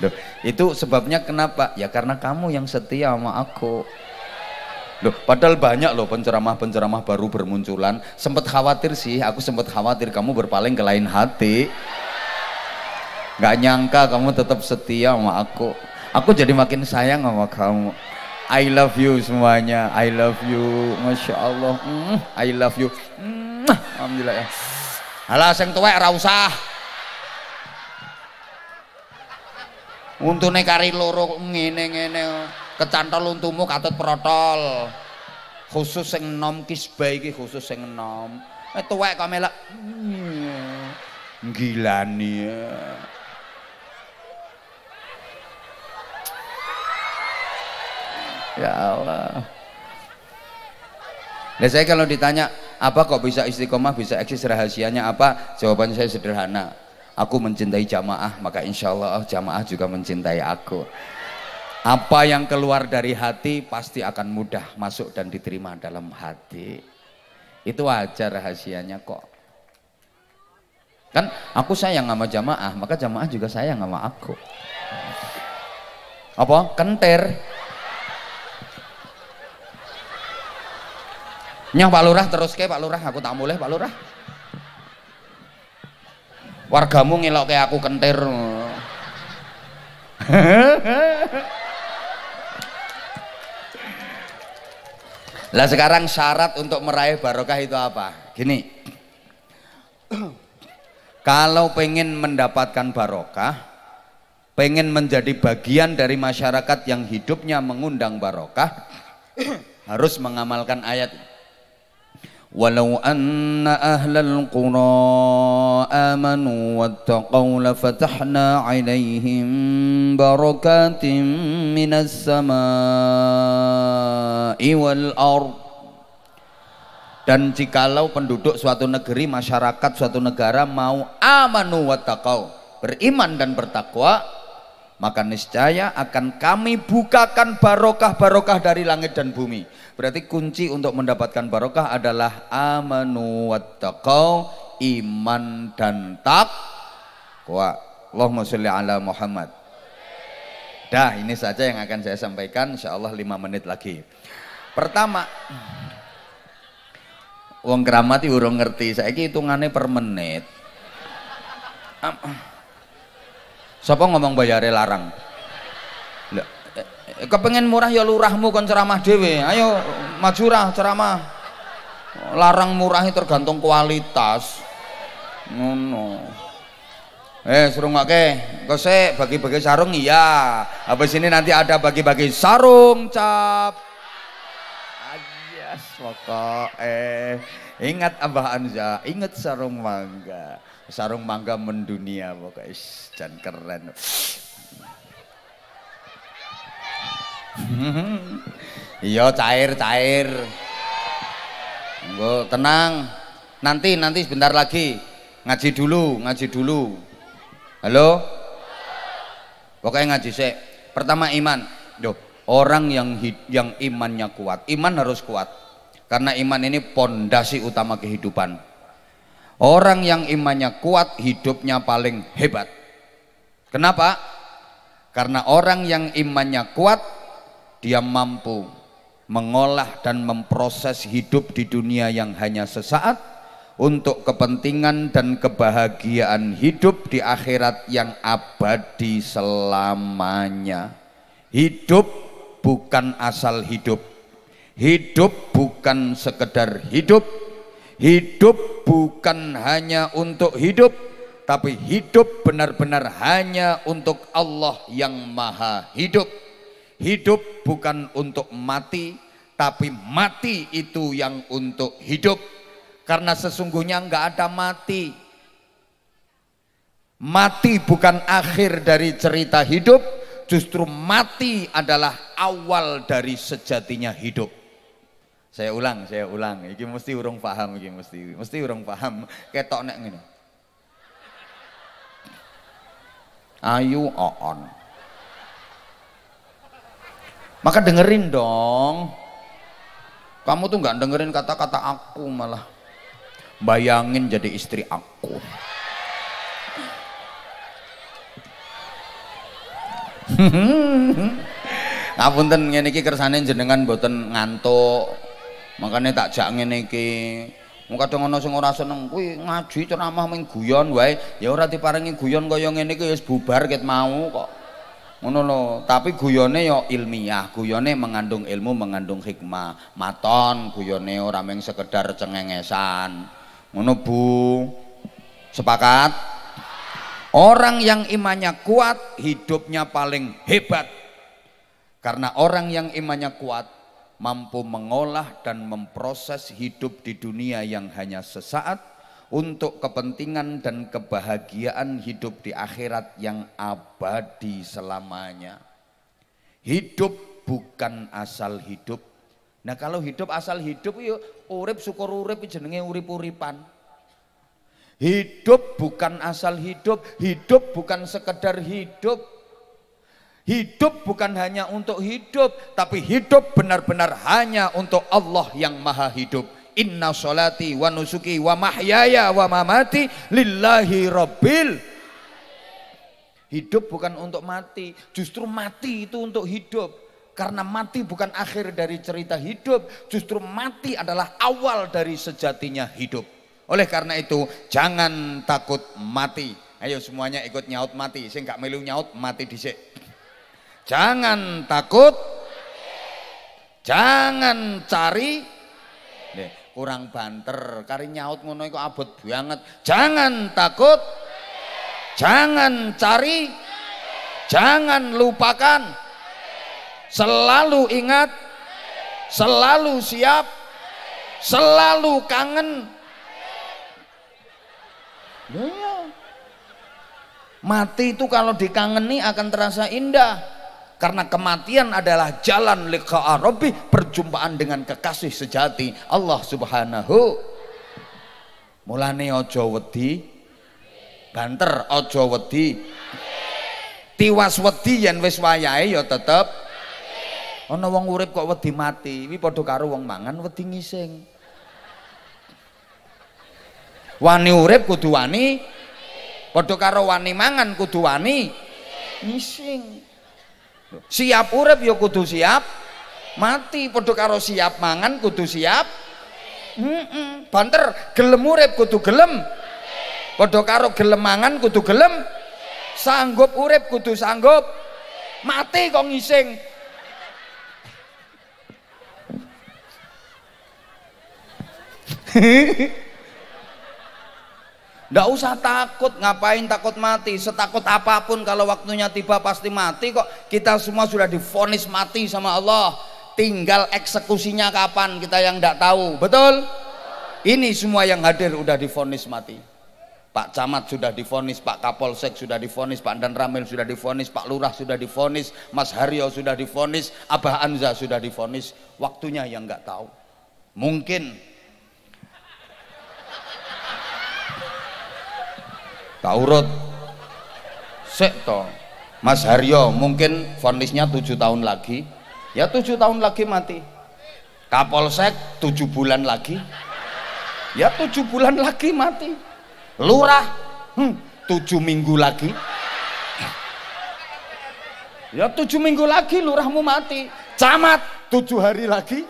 Loh, itu sebabnya kenapa ya karena kamu yang setia sama aku Loh, padahal banyak loh penceramah-penceramah baru bermunculan. sempet khawatir sih, aku sempat khawatir kamu berpaling ke lain hati. Gak nyangka kamu tetap setia sama aku. Aku jadi makin sayang sama kamu. I love you semuanya. I love you. Masya Allah. Mm, I love you. Mm, Alhamdulillah ya. Alah, sing tuwek ra usah. Untune kari loro ngene Kecantol untumu katut protol. Khusus yang nom kisbah baiki khusus yang nom, Eh tuwek kok melek. nih eh. ya. Ya Allah. Nah saya kalau ditanya apa kok bisa istiqomah bisa eksis rahasianya apa jawabannya saya sederhana aku mencintai jamaah maka insya Allah jamaah juga mencintai aku apa yang keluar dari hati pasti akan mudah masuk dan diterima dalam hati. Itu wajar rahasianya kok. Kan aku sayang sama jamaah, maka jamaah juga sayang sama aku. Apa? kenter Nyah Pak Lurah terus ke Pak Lurah, aku tak mulai Pak Lurah. Wargamu ngelok kayak aku kentir. Lah sekarang syarat untuk meraih barokah itu apa? Gini. Kalau pengen mendapatkan barokah, pengen menjadi bagian dari masyarakat yang hidupnya mengundang barokah, harus mengamalkan ayat ولو أن أهل القرى آمنوا واتقوا لفتحنا عليهم بركات من السماء والأرض dan jikalau penduduk suatu negeri, masyarakat suatu negara mau amanu wattaqau, beriman dan bertakwa, maka niscaya akan kami bukakan barokah-barokah dari langit dan bumi. Berarti kunci untuk mendapatkan barokah adalah amanu wattaqau, iman dan takwa. Allahumma sholli ala Muhammad. Dah, ini saja yang akan saya sampaikan insyaallah 5 menit lagi. Pertama, wong keramat urung ngerti, saya hitungannya per menit. Siapa ngomong bayare larang? Eh, kepengen murah ya lurahmu kon ceramah dhewe. Ayo majurah ceramah. Larang murah murahnya tergantung kualitas. Ngono. Eh, suruh ngake, kose bagi-bagi sarung iya. Habis ini nanti ada bagi-bagi sarung cap. Ayas, pokok eh ingat Abah Anza, ingat sarung mangga sarung mangga mendunia pokoknya dan keren iya cair cair Enggak, tenang nanti nanti sebentar lagi ngaji dulu ngaji dulu halo pokoknya ngaji sih pertama iman Duh, orang yang yang imannya kuat iman harus kuat karena iman ini pondasi utama kehidupan Orang yang imannya kuat, hidupnya paling hebat. Kenapa? Karena orang yang imannya kuat, dia mampu mengolah dan memproses hidup di dunia yang hanya sesaat untuk kepentingan dan kebahagiaan hidup di akhirat yang abadi selamanya. Hidup bukan asal hidup. Hidup bukan sekedar hidup, Hidup bukan hanya untuk hidup, tapi hidup benar-benar hanya untuk Allah yang Maha Hidup. Hidup bukan untuk mati, tapi mati itu yang untuk hidup. Karena sesungguhnya enggak ada mati. Mati bukan akhir dari cerita hidup, justru mati adalah awal dari sejatinya hidup. Saya ulang, saya ulang. Iki mesti urung paham iki mesti. Mesti urung paham. Ketok nek ngene. Ayu on. Maka dengerin dong. Kamu tuh nggak dengerin kata-kata aku malah. Bayangin jadi istri aku. Ngapunten ngene iki kersane jenengan boten ngantuk, makanya tak jak ngene iki Wong kadang ana sing ora seneng kuwi ngaji ceramah ming guyon wae, ya ora diparingi guyon kaya ngene iki ya wis bubar ket mau kok. Ngono lho, tapi guyone yo ya ilmiah, guyone mengandung ilmu, mengandung hikmah. Maton guyone ora mung sekedar cengengesan. Ngono Bu. Sepakat? Orang yang imannya kuat, hidupnya paling hebat. Karena orang yang imannya kuat, mampu mengolah dan memproses hidup di dunia yang hanya sesaat untuk kepentingan dan kebahagiaan hidup di akhirat yang abadi selamanya. Hidup bukan asal hidup. Nah kalau hidup asal hidup yuk urip syukur urip jenenge urip-uripan. Hidup bukan asal hidup, hidup bukan sekedar hidup, Hidup bukan hanya untuk hidup, tapi hidup benar-benar hanya untuk Allah yang maha hidup. Inna solati wa nusuki wa mahyaya wa mamati lillahi rabbil. Hidup bukan untuk mati, justru mati itu untuk hidup. Karena mati bukan akhir dari cerita hidup, justru mati adalah awal dari sejatinya hidup. Oleh karena itu, jangan takut mati. Ayo semuanya ikut nyaut mati, sing gak melu nyaut mati dhisik. Jangan takut. Jangan cari. kurang banter, kari nyaut ngono iku abot banget. Jangan takut. Jangan cari. Jangan lupakan. Selalu ingat. Selalu siap. Selalu kangen. Ya, Mati itu kalau dikangeni akan terasa indah karena kematian adalah jalan liqa'a rabbi perjumpaan dengan kekasih sejati Allah subhanahu mulane ojo wedi banter ojo wedi tiwas wedi yen wis wayahe ya tetep ana wong urip kok wedi mati iki padha karo wong mangan wedi ngising wani urip kudu wani padha karo wani mangan kudu wani ngising Siap urip ya kudu siap mati, padha karo siap mangan kudu siap. Heeh, mm -mm. banter gelem urip kudu gelem. Padha karo gelem mangan kudu gelem. Sanggup urip kudu sanggup. Mati kok ngising. Ndak usah takut, ngapain takut mati? Setakut apapun kalau waktunya tiba pasti mati kok. Kita semua sudah difonis mati sama Allah. Tinggal eksekusinya kapan kita yang ndak tahu. Betul? Ini semua yang hadir udah difonis mati. Pak Camat sudah difonis, Pak Kapolsek sudah difonis, Pak Dan Ramil sudah difonis, Pak Lurah sudah difonis, Mas Haryo sudah difonis, Abah Anza sudah difonis. Waktunya yang nggak tahu. Mungkin tak urut sik to Mas Haryo mungkin vonisnya tujuh tahun lagi ya tujuh tahun lagi mati Kapolsek tujuh bulan lagi ya tujuh bulan lagi mati lurah hmm, tujuh minggu lagi ya tujuh minggu lagi lurahmu mati camat tujuh hari lagi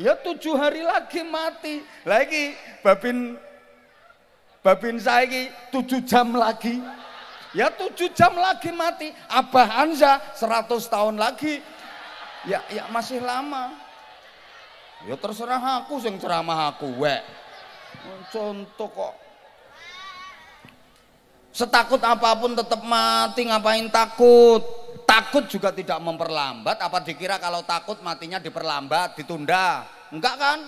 ya tujuh hari lagi mati lagi babin Babin saya tujuh jam lagi. Ya tujuh jam lagi mati. Abah Anza seratus tahun lagi. Ya ya masih lama. Ya terserah aku yang ceramah aku wek. Contoh kok. Setakut apapun tetap mati ngapain takut? Takut juga tidak memperlambat. Apa dikira kalau takut matinya diperlambat, ditunda? Enggak kan?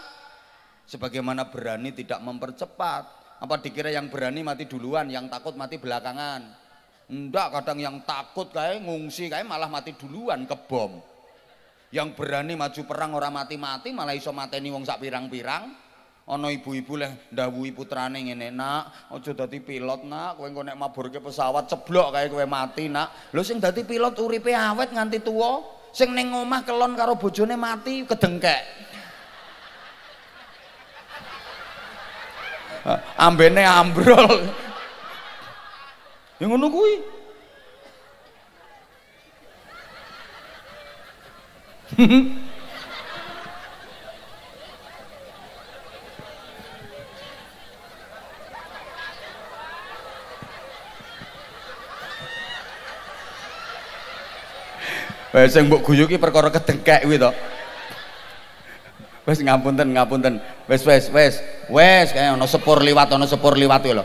Sebagaimana berani tidak mempercepat apa dikira yang berani mati duluan, yang takut mati belakangan? Enggak, kadang yang takut kayak ngungsi kayak malah mati duluan ke bom. Yang berani maju perang orang mati-mati malah iso mateni wong sak pirang-pirang. Ono ibu-ibu leh ndawuhi putrane ngene nak aja dadi pilot nak kowe engko nek maburke pesawat ceblok kayak kowe mati nak lho sing dadi pilot uripe awet nganti tua sing ning omah kelon karo bojone mati kedengkek ambene ambrol. Ya ngono kuwi. Wes sing mbok guyu ki perkara kedengkek kuwi to. Wes ngapunten ngapunten. Wes wes wes wes kayaknya ana sepur liwat ana sepur liwat lo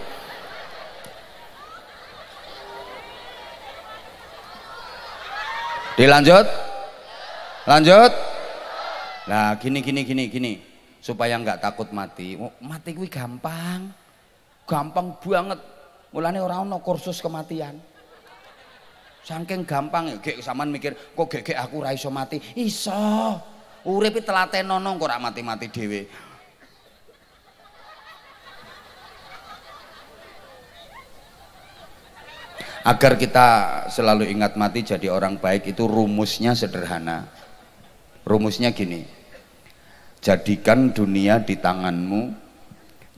Dilanjut? Lanjut? Nah, gini gini gini gini. Supaya nggak takut mati. Oh, mati gue gampang. Gampang banget. Mulane orang no kursus kematian. Saking gampang, gek saman mikir, kok gek aku raiso mati? Iso. Urip telaten nonong kok mati-mati dewe. Agar kita selalu ingat mati jadi orang baik itu rumusnya sederhana. Rumusnya gini. Jadikan dunia di tanganmu,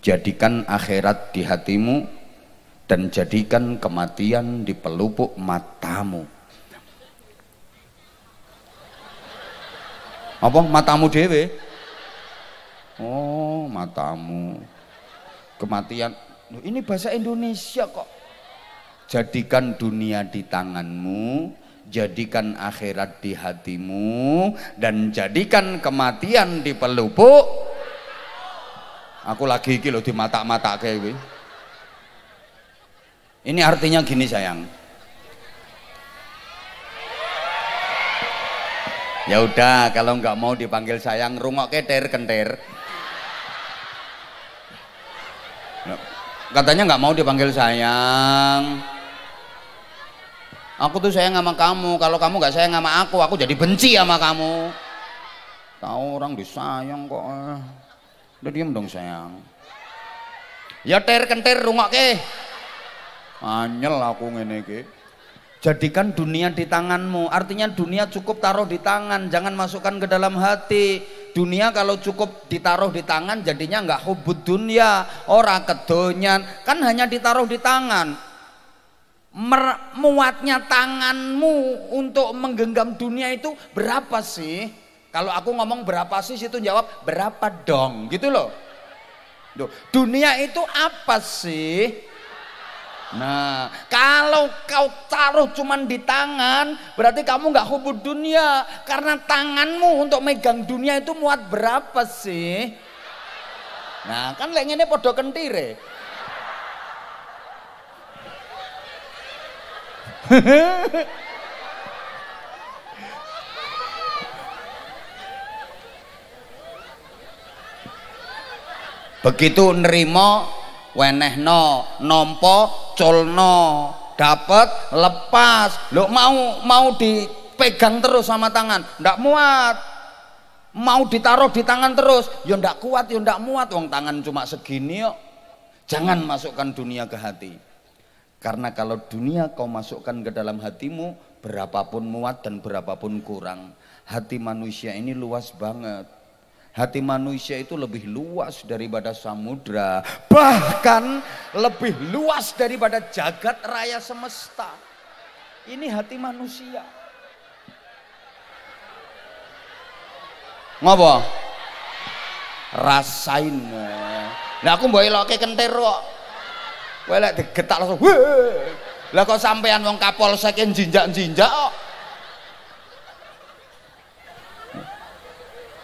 jadikan akhirat di hatimu, dan jadikan kematian di pelupuk matamu. Apa matamu dewe, Oh, matamu. Kematian. ini bahasa Indonesia kok. Jadikan dunia di tanganmu, jadikan akhirat di hatimu dan jadikan kematian di pelupuk aku lagi iki lho di mata-mata ini artinya gini sayang Ya udah, kalau nggak mau dipanggil sayang, rungok keter kenter. Katanya nggak mau dipanggil sayang. Aku tuh sayang sama kamu. Kalau kamu nggak sayang sama aku, aku jadi benci sama kamu. Tahu orang disayang kok. Udah diem dong sayang. Ya ter kentir rungok ke. Anyel aku ngene ke. Jadikan dunia di tanganmu. Artinya dunia cukup taruh di tangan, jangan masukkan ke dalam hati. Dunia kalau cukup ditaruh di tangan jadinya nggak hubud dunia, orang kedonyan. Kan hanya ditaruh di tangan. Mer muatnya tanganmu untuk menggenggam dunia itu berapa sih? Kalau aku ngomong berapa sih situ jawab berapa dong gitu loh. dunia itu apa sih? Nah, kalau kau taruh cuman di tangan, berarti kamu nggak hubut dunia. Karena tanganmu untuk megang dunia itu muat berapa sih? Nah, kan lainnya ini kentire. Begitu nerima wenehno nompo colno dapat lepas lo mau mau dipegang terus sama tangan ndak muat mau ditaruh di tangan terus ya ndak kuat ya ndak muat wong tangan cuma segini yuk jangan masukkan dunia ke hati karena kalau dunia kau masukkan ke dalam hatimu berapapun muat dan berapapun kurang hati manusia ini luas banget Hati manusia itu lebih luas daripada samudra, bahkan lebih luas daripada jagat raya semesta. Ini hati manusia. Ngapa? Rasain. Nah, aku mbok elokke kentir kok. Kowe lek digetak langsung. Lah kok sampean wong kapolsek jinjak-jinjak kok.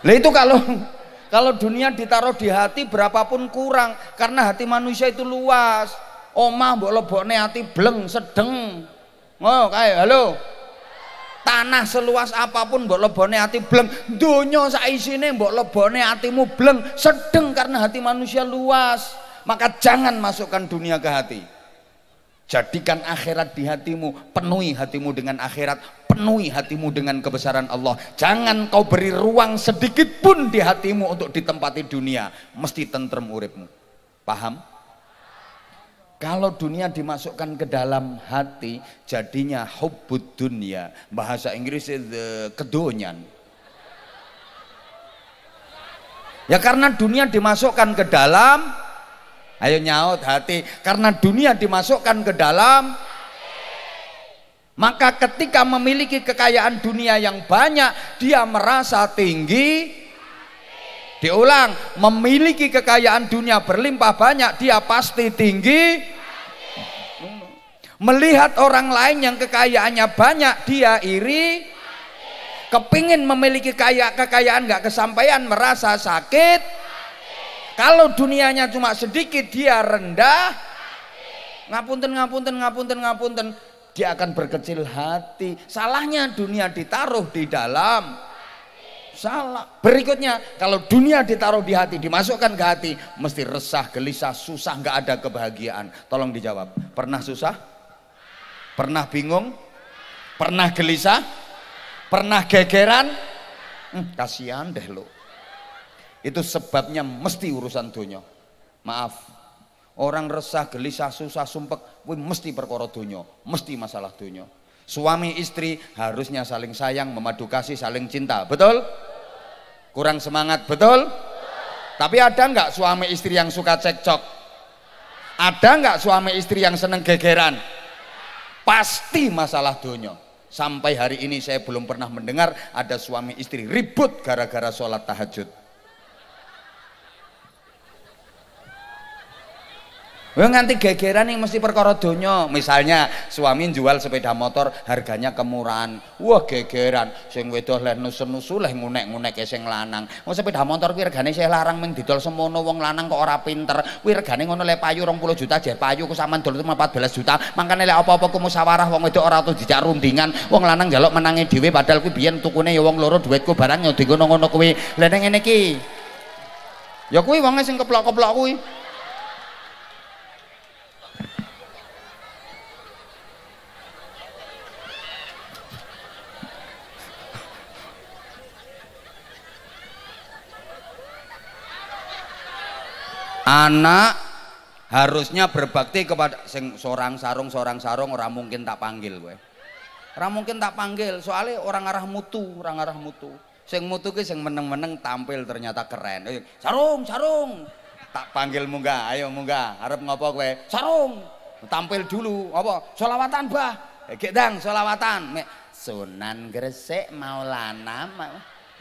Nah itu kalau kalau dunia ditaruh di hati berapapun kurang karena hati manusia itu luas. Omah mbok lebokne hati bleng sedeng. Oh, kayak halo. Tanah seluas apapun mbok lebokne hati bleng. Donya sak isine mbok lebokne hatimu bleng sedeng karena hati manusia luas. Maka jangan masukkan dunia ke hati. Jadikan akhirat di hatimu, penuhi hatimu dengan akhirat, penuhi hatimu dengan kebesaran Allah. Jangan kau beri ruang sedikit pun di hatimu untuk ditempati dunia, mesti tentrem uripmu. Paham? Kalau dunia dimasukkan ke dalam hati, jadinya hubbud dunia. Bahasa Inggris kedonyan. Ya karena dunia dimasukkan ke dalam Ayo nyaut hati karena dunia dimasukkan ke dalam maka ketika memiliki kekayaan dunia yang banyak dia merasa tinggi diulang memiliki kekayaan dunia berlimpah banyak dia pasti tinggi melihat orang lain yang kekayaannya banyak dia iri kepingin memiliki kaya kekayaan gak kesampaian merasa sakit kalau dunianya cuma sedikit dia rendah Ngapunten ngapunten ngapunten ngapunten dia akan berkecil hati. Salahnya dunia ditaruh di dalam salah. Berikutnya, kalau dunia ditaruh di hati, dimasukkan ke hati, mesti resah, gelisah, susah, nggak ada kebahagiaan. Tolong dijawab. Pernah susah? Pernah bingung? Pernah gelisah? Pernah gegeran? Hmm, kasihan deh lo. Itu sebabnya mesti urusan dunia. Maaf, orang resah, gelisah, susah, sumpek, mesti perkara dunia, mesti masalah dunia. Suami istri harusnya saling sayang, memadu kasih, saling cinta, betul? Kurang semangat, betul? Tapi ada nggak suami istri yang suka cekcok? Ada nggak suami istri yang seneng gegeran? Pasti masalah dunia. Sampai hari ini saya belum pernah mendengar ada suami istri ribut gara-gara sholat tahajud. Wong nganti gegeran yang mesti perkara donya. Misalnya suami jual sepeda motor harganya kemurahan. Wah gegeran. Sing wedoh leh nusu-nusu leh ngunek-ngunek sing lanang. Wong oh, sepeda motor kuwi regane saya larang ming didol semono wong lanang kok ora pinter. Kuwi regane ngono leh payu 20 juta jek payu ku sampean dol 14 juta. Mangkane lek apa-apa ku musyawarah wong wedok ora tuh dijak rundingan. Wong lanang njaluk menangin dhewe padahal kuwi biyen tukune ya wong loro duitku barang yo ya tigo ngono kuwi. Lah ning ngene iki. Ya kuwi wong sing keplok-keplok kuwi. anak harusnya berbakti kepada sing sarung seorang sarung orang mungkin tak panggil gue orang mungkin tak panggil soalnya orang arah mutu orang arah mutu sing mutu ki sing meneng-meneng tampil ternyata keren sarung sarung tak panggil muga ayo muga harap ngopo gue sarung tampil dulu apa solawatan bah eh, dang solawatan sunan gresik maulana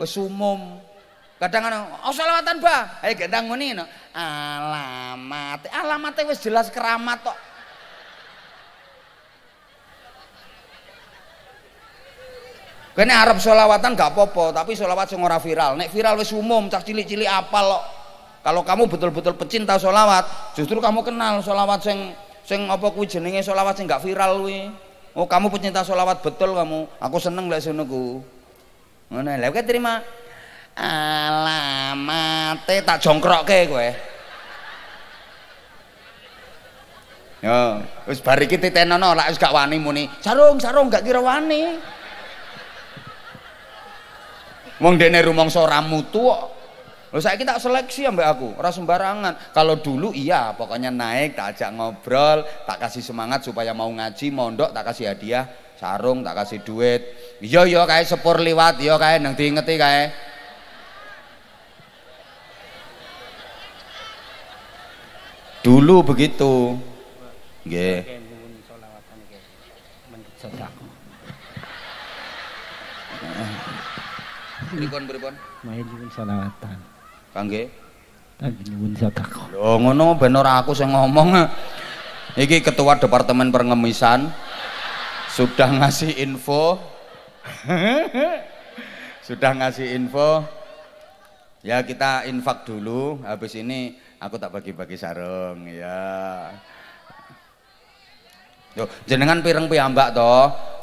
wis umum Kadang ana oh sholawatan Bah. Ayo kadang tang ngene no. Alamat, alamate wis jelas keramat kok. Kene Arab sholawatan gak popo, tapi sholawat sing ora viral. Nek viral wis umum, cah cilik-cilik apal kok. Kalau kamu betul-betul pecinta sholawat, justru kamu kenal sholawat sing sing apa kuwi jenenge selawat sing gak viral kuwi. Oh, kamu pecinta sholawat betul kamu. Aku seneng lek ngono ku. Ngono, lek terima alamat tak jongkrok jongkrokke gue, yo bari kita iki no lah wis gak wani muni sarung sarung gak kira wani wong dene rumong soramu mutu Lo saya kita seleksi seleksi mbak aku, orang sembarangan. Kalau dulu iya, pokoknya naik tak ajak ngobrol, tak kasih semangat supaya mau ngaji, mondok tak kasih hadiah, sarung tak kasih duit. yo iya, yo iya, kayak sepur liwat, yo iya kayak nanti diingeti kayak. dulu begitu nggih pripun pripun main nyuwun selawatan kangge nyuwun sedekah lho ngono ben ora aku sing ngomong iki ketua departemen perngemisan sudah ngasih info sudah ngasih info ya kita infak dulu habis ini Aku tak bagi-bagi sarung, ya. Yo, jenengan pirang piyambak to,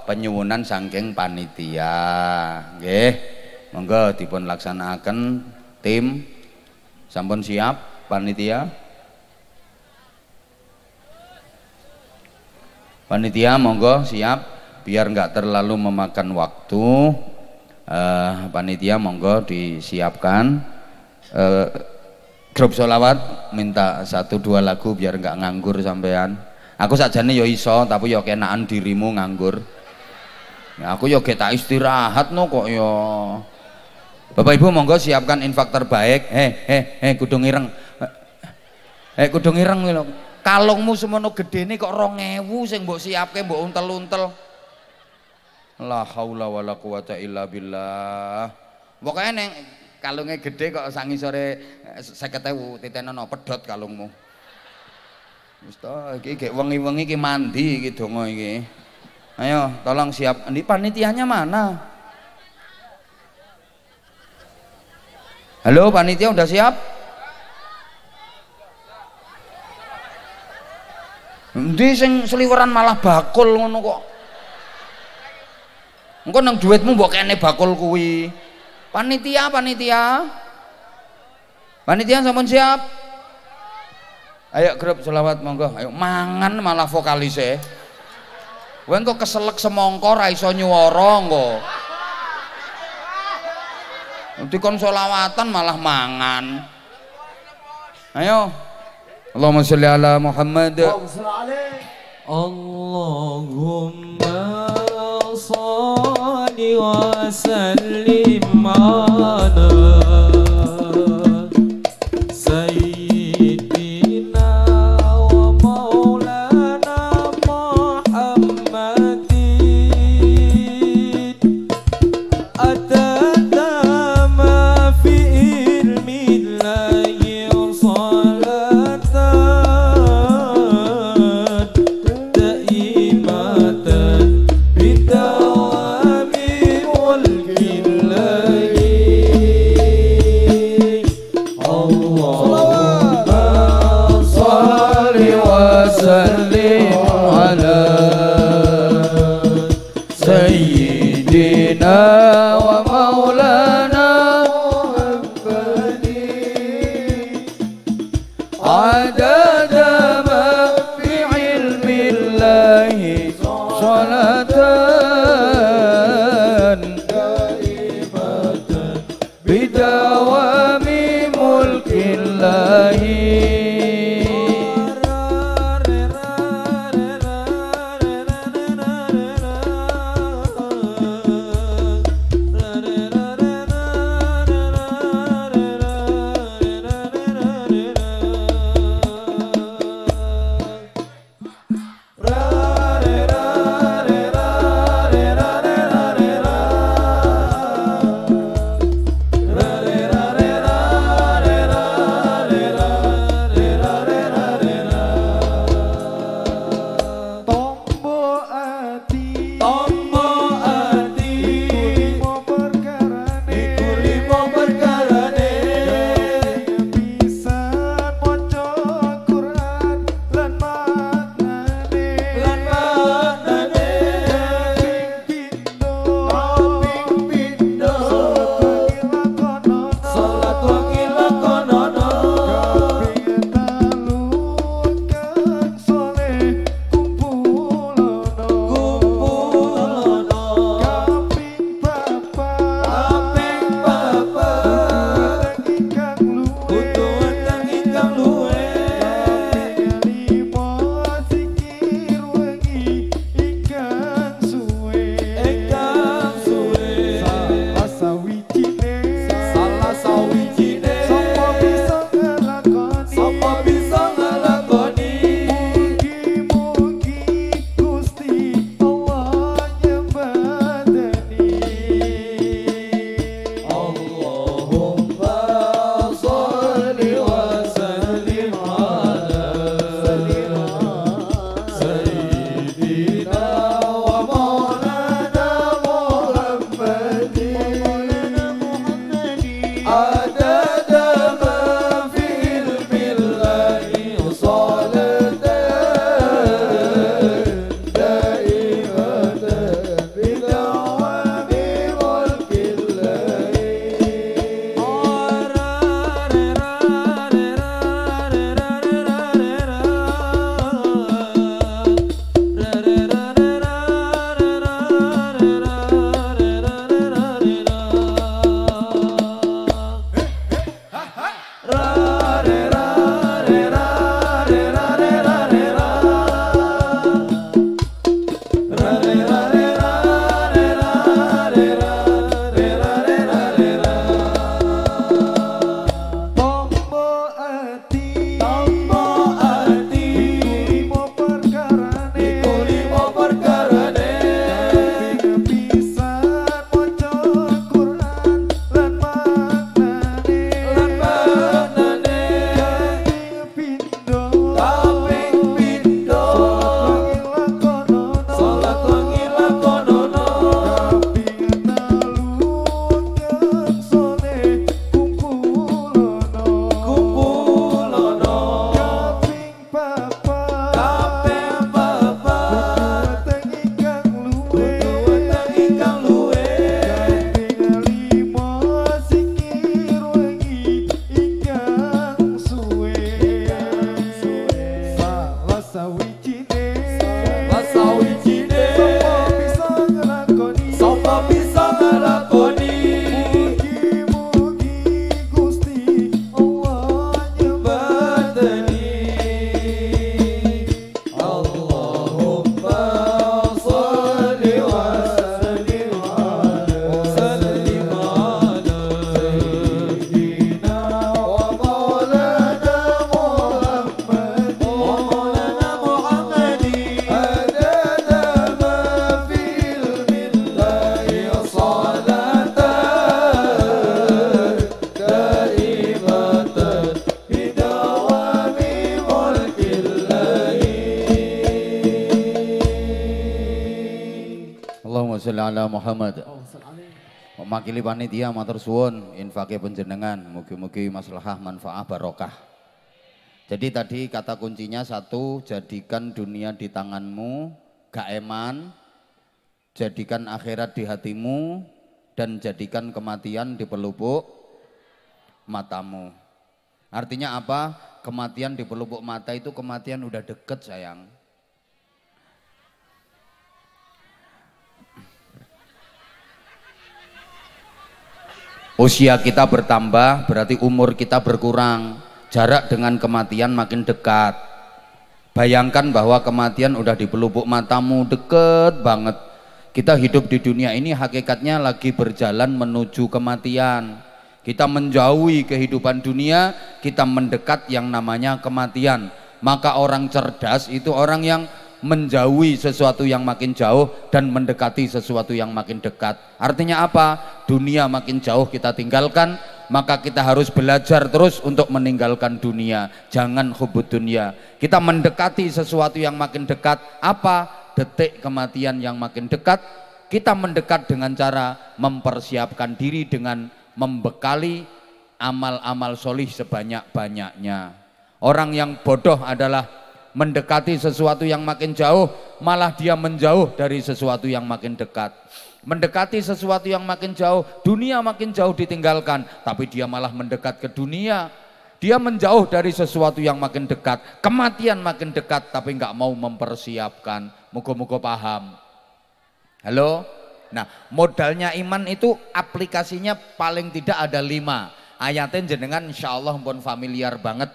penyuwunan saking panitia, nggih. Monggo dipun laksanakan tim sampun siap panitia. Panitia monggo siap biar enggak terlalu memakan waktu. Eh, panitia monggo disiapkan. eh, grup solawat minta satu dua lagu biar nggak nganggur sampean aku sajane yo ya iso tapi yo ya kenaan dirimu nganggur ya, aku yo ya kita istirahat no kok yo Bapak Ibu monggo siapkan infak terbaik. Eh eh eh kudung ireng. Eh kudung ireng lo Kalungmu semono nih kok rongewu sing siap siapke buat untel-untel. La haula wala quwata illa billah. pokoknya neng. Kalungnya gede kok sangi sore saya 50.000 no pedot kalungmu. Wis kalungmu. iki gek wangi-wangi iki mandi iki donga iki. Ayo tolong siap. Ini panitianya mana? Halo panitia udah siap? Di sing seliweran malah bakul ngono kok. Engko nang duitmu mbok kene bakul kuwi. Panitia, panitia. Panitia sampun siap? Ayo grup selawat monggo. Ayo mangan malah vokalis Kowe engko keselek semongko ra iso nyuwara engko. Dikon selawatan malah mangan. Ayo. Allahumma sholli ala Muhammad. Allahumma صل وسلم على panitia matur suwun infake penjenengan mugi-mugi maslahah manfaah barokah jadi tadi kata kuncinya satu jadikan dunia di tanganmu gak eman jadikan akhirat di hatimu dan jadikan kematian di pelupuk matamu artinya apa kematian di pelupuk mata itu kematian udah deket sayang Usia kita bertambah berarti umur kita berkurang. Jarak dengan kematian makin dekat. Bayangkan bahwa kematian udah di pelupuk matamu, deket banget. Kita hidup di dunia ini hakikatnya lagi berjalan menuju kematian. Kita menjauhi kehidupan dunia, kita mendekat yang namanya kematian. Maka orang cerdas itu orang yang menjauhi sesuatu yang makin jauh dan mendekati sesuatu yang makin dekat. Artinya apa? Dunia makin jauh kita tinggalkan, maka kita harus belajar terus untuk meninggalkan dunia. Jangan hubut dunia. Kita mendekati sesuatu yang makin dekat. Apa? Detik kematian yang makin dekat. Kita mendekat dengan cara mempersiapkan diri dengan membekali amal-amal solih sebanyak-banyaknya. Orang yang bodoh adalah mendekati sesuatu yang makin jauh, malah dia menjauh dari sesuatu yang makin dekat. Mendekati sesuatu yang makin jauh, dunia makin jauh ditinggalkan, tapi dia malah mendekat ke dunia. Dia menjauh dari sesuatu yang makin dekat, kematian makin dekat, tapi nggak mau mempersiapkan. Mugo-mugo paham. Halo? Nah, modalnya iman itu aplikasinya paling tidak ada lima. ayatnya jenengan insya Allah pun familiar banget.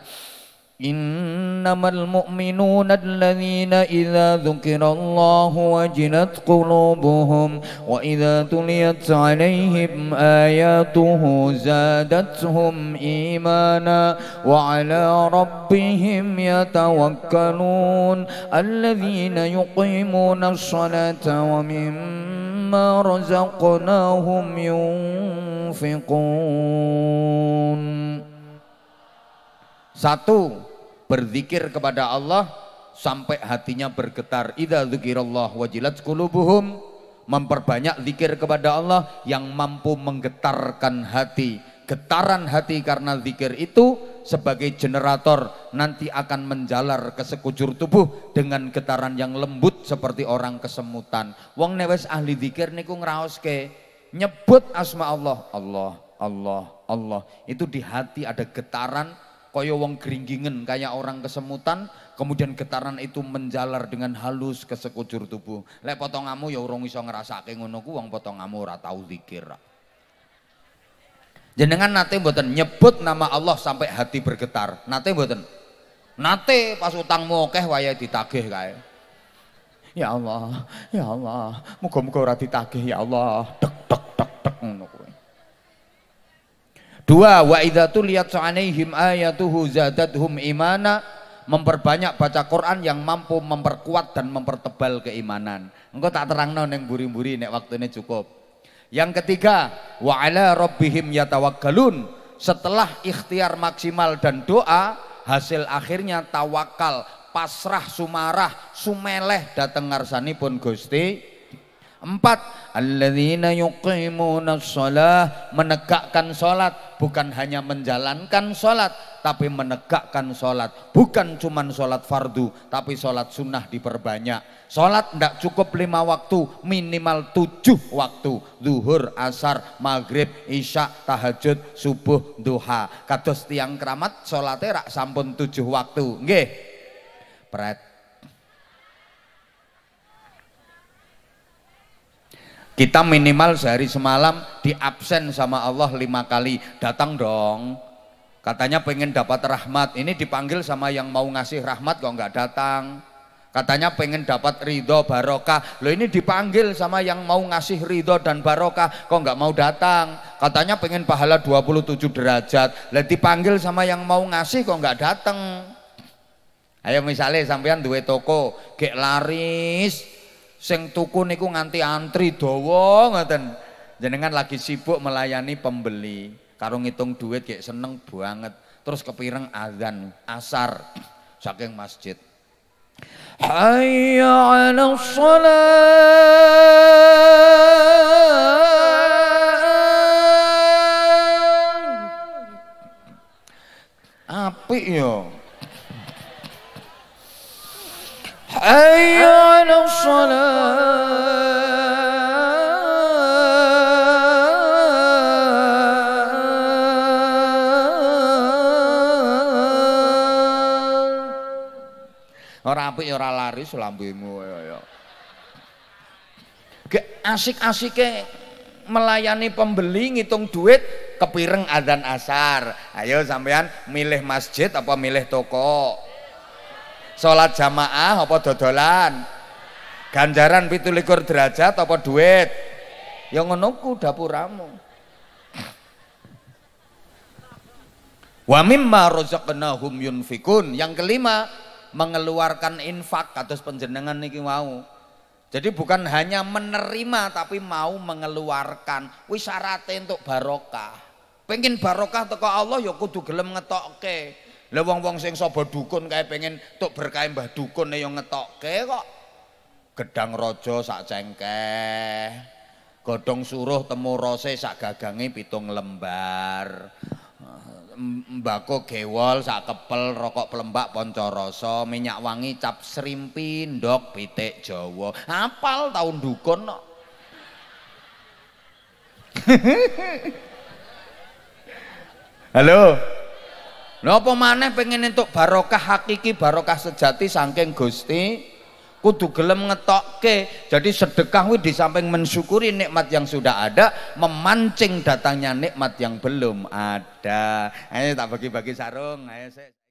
إنما المؤمنون الذين إذا ذكر الله وجلت قلوبهم وإذا تليت عليهم آياته زادتهم إيمانا وعلى ربهم يتوكلون الذين يقيمون الصلاة ومما رزقناهم ينفقون Satu, berzikir kepada Allah sampai hatinya bergetar. Idza dzikrullah wajilat qulubuhum memperbanyak zikir kepada Allah yang mampu menggetarkan hati. Getaran hati karena zikir itu sebagai generator nanti akan menjalar ke sekujur tubuh dengan getaran yang lembut seperti orang kesemutan. Wong newes ahli zikir niku ngraoske nyebut asma Allah, Allah, Allah, Allah. Itu di hati ada getaran koyo wong keringgingen kayak orang kesemutan kemudian getaran itu menjalar dengan halus ke sekujur tubuh lek potongamu ya urung iso ngrasake ngono ku wong potongamu ora tau zikir jenengan nate mboten nyebut nama Allah sampai hati bergetar nate mboten nate pas utangmu akeh waya ditagih kae ya Allah ya Allah muga-muga ora ditagih ya Allah tek tek tek tek ngono Dua, wa idza tuliyat alaihim ayatuhu zadadhum imana, memperbanyak baca Quran yang mampu memperkuat dan mempertebal keimanan. Engkau tak terangno ning buri-buri nek waktunya cukup. Yang ketiga, wa ala rabbihim yatawakkalun. Setelah ikhtiar maksimal dan doa, hasil akhirnya tawakal, pasrah sumarah, sumeleh dateng ngarsanipun Gusti Empat, alladzina yuqimuna sholat, menegakkan sholat, bukan hanya menjalankan sholat, tapi menegakkan sholat. Bukan cuma sholat fardu, tapi sholat sunnah diperbanyak. Sholat tidak cukup lima waktu, minimal tujuh waktu. Zuhur, asar, maghrib, isya, tahajud, subuh, duha. Kados tiang keramat sholatnya rak sampun tujuh waktu. Nggih. Pret Kita minimal sehari semalam di absen sama Allah lima kali. Datang dong. Katanya pengen dapat rahmat. Ini dipanggil sama yang mau ngasih rahmat kok nggak datang. Katanya pengen dapat ridho barokah. lo ini dipanggil sama yang mau ngasih ridho dan barokah. Kok nggak mau datang? Katanya pengen pahala 27 derajat. lo dipanggil sama yang mau ngasih kok nggak datang. Ayo misalnya sampean duwe toko, gek laris, sing tuku niku nganti antri dawa ngoten. Jenengan lagi sibuk melayani pembeli, karo ngitung duit kayak seneng banget. Terus kepireng azan asar saking masjid. Hayya 'alas shalah. apik ya. حي على الصلاة orang apik ya, ora laris lambemu ya, ya. asik-asike melayani pembeli ngitung duit kepireng adzan asar ayo sampean milih masjid apa milih toko Sholat jamaah apa dodolan? Ganjaran likur derajat apa duit? Yang ngono ku dapuramu. Wa mimma razaqnahum yunfikun. Yang kelima, mengeluarkan infak atas penjenengan niki mau. Jadi bukan hanya menerima tapi mau mengeluarkan. wisarate untuk barokah. Pengen barokah toko Allah ya kudu gelem ngetokke. Lah wong-wong sing sapa dukun kae pengen Tuk berkah Mbah Dukun e ya ngetokke kok. Gedang raja sak cengkeh. Godhong suruh temu rose sak gagange pitung lembar. Mbako gewol sak kepel rokok pelembak ponco rasa minyak wangi cap serimpi ndok pitik Jawa. Apal taun dukun kok. Halo. Napa maneh pengen entuk barokah hakiki, barokah sejati saking Gusti kudu gelem ngetokke. Jadi sedekah kuwi di samping mensyukuri nikmat yang sudah ada, memancing datangnya nikmat yang belum ada. Ayo tak bagi-bagi sarung. Ayo saya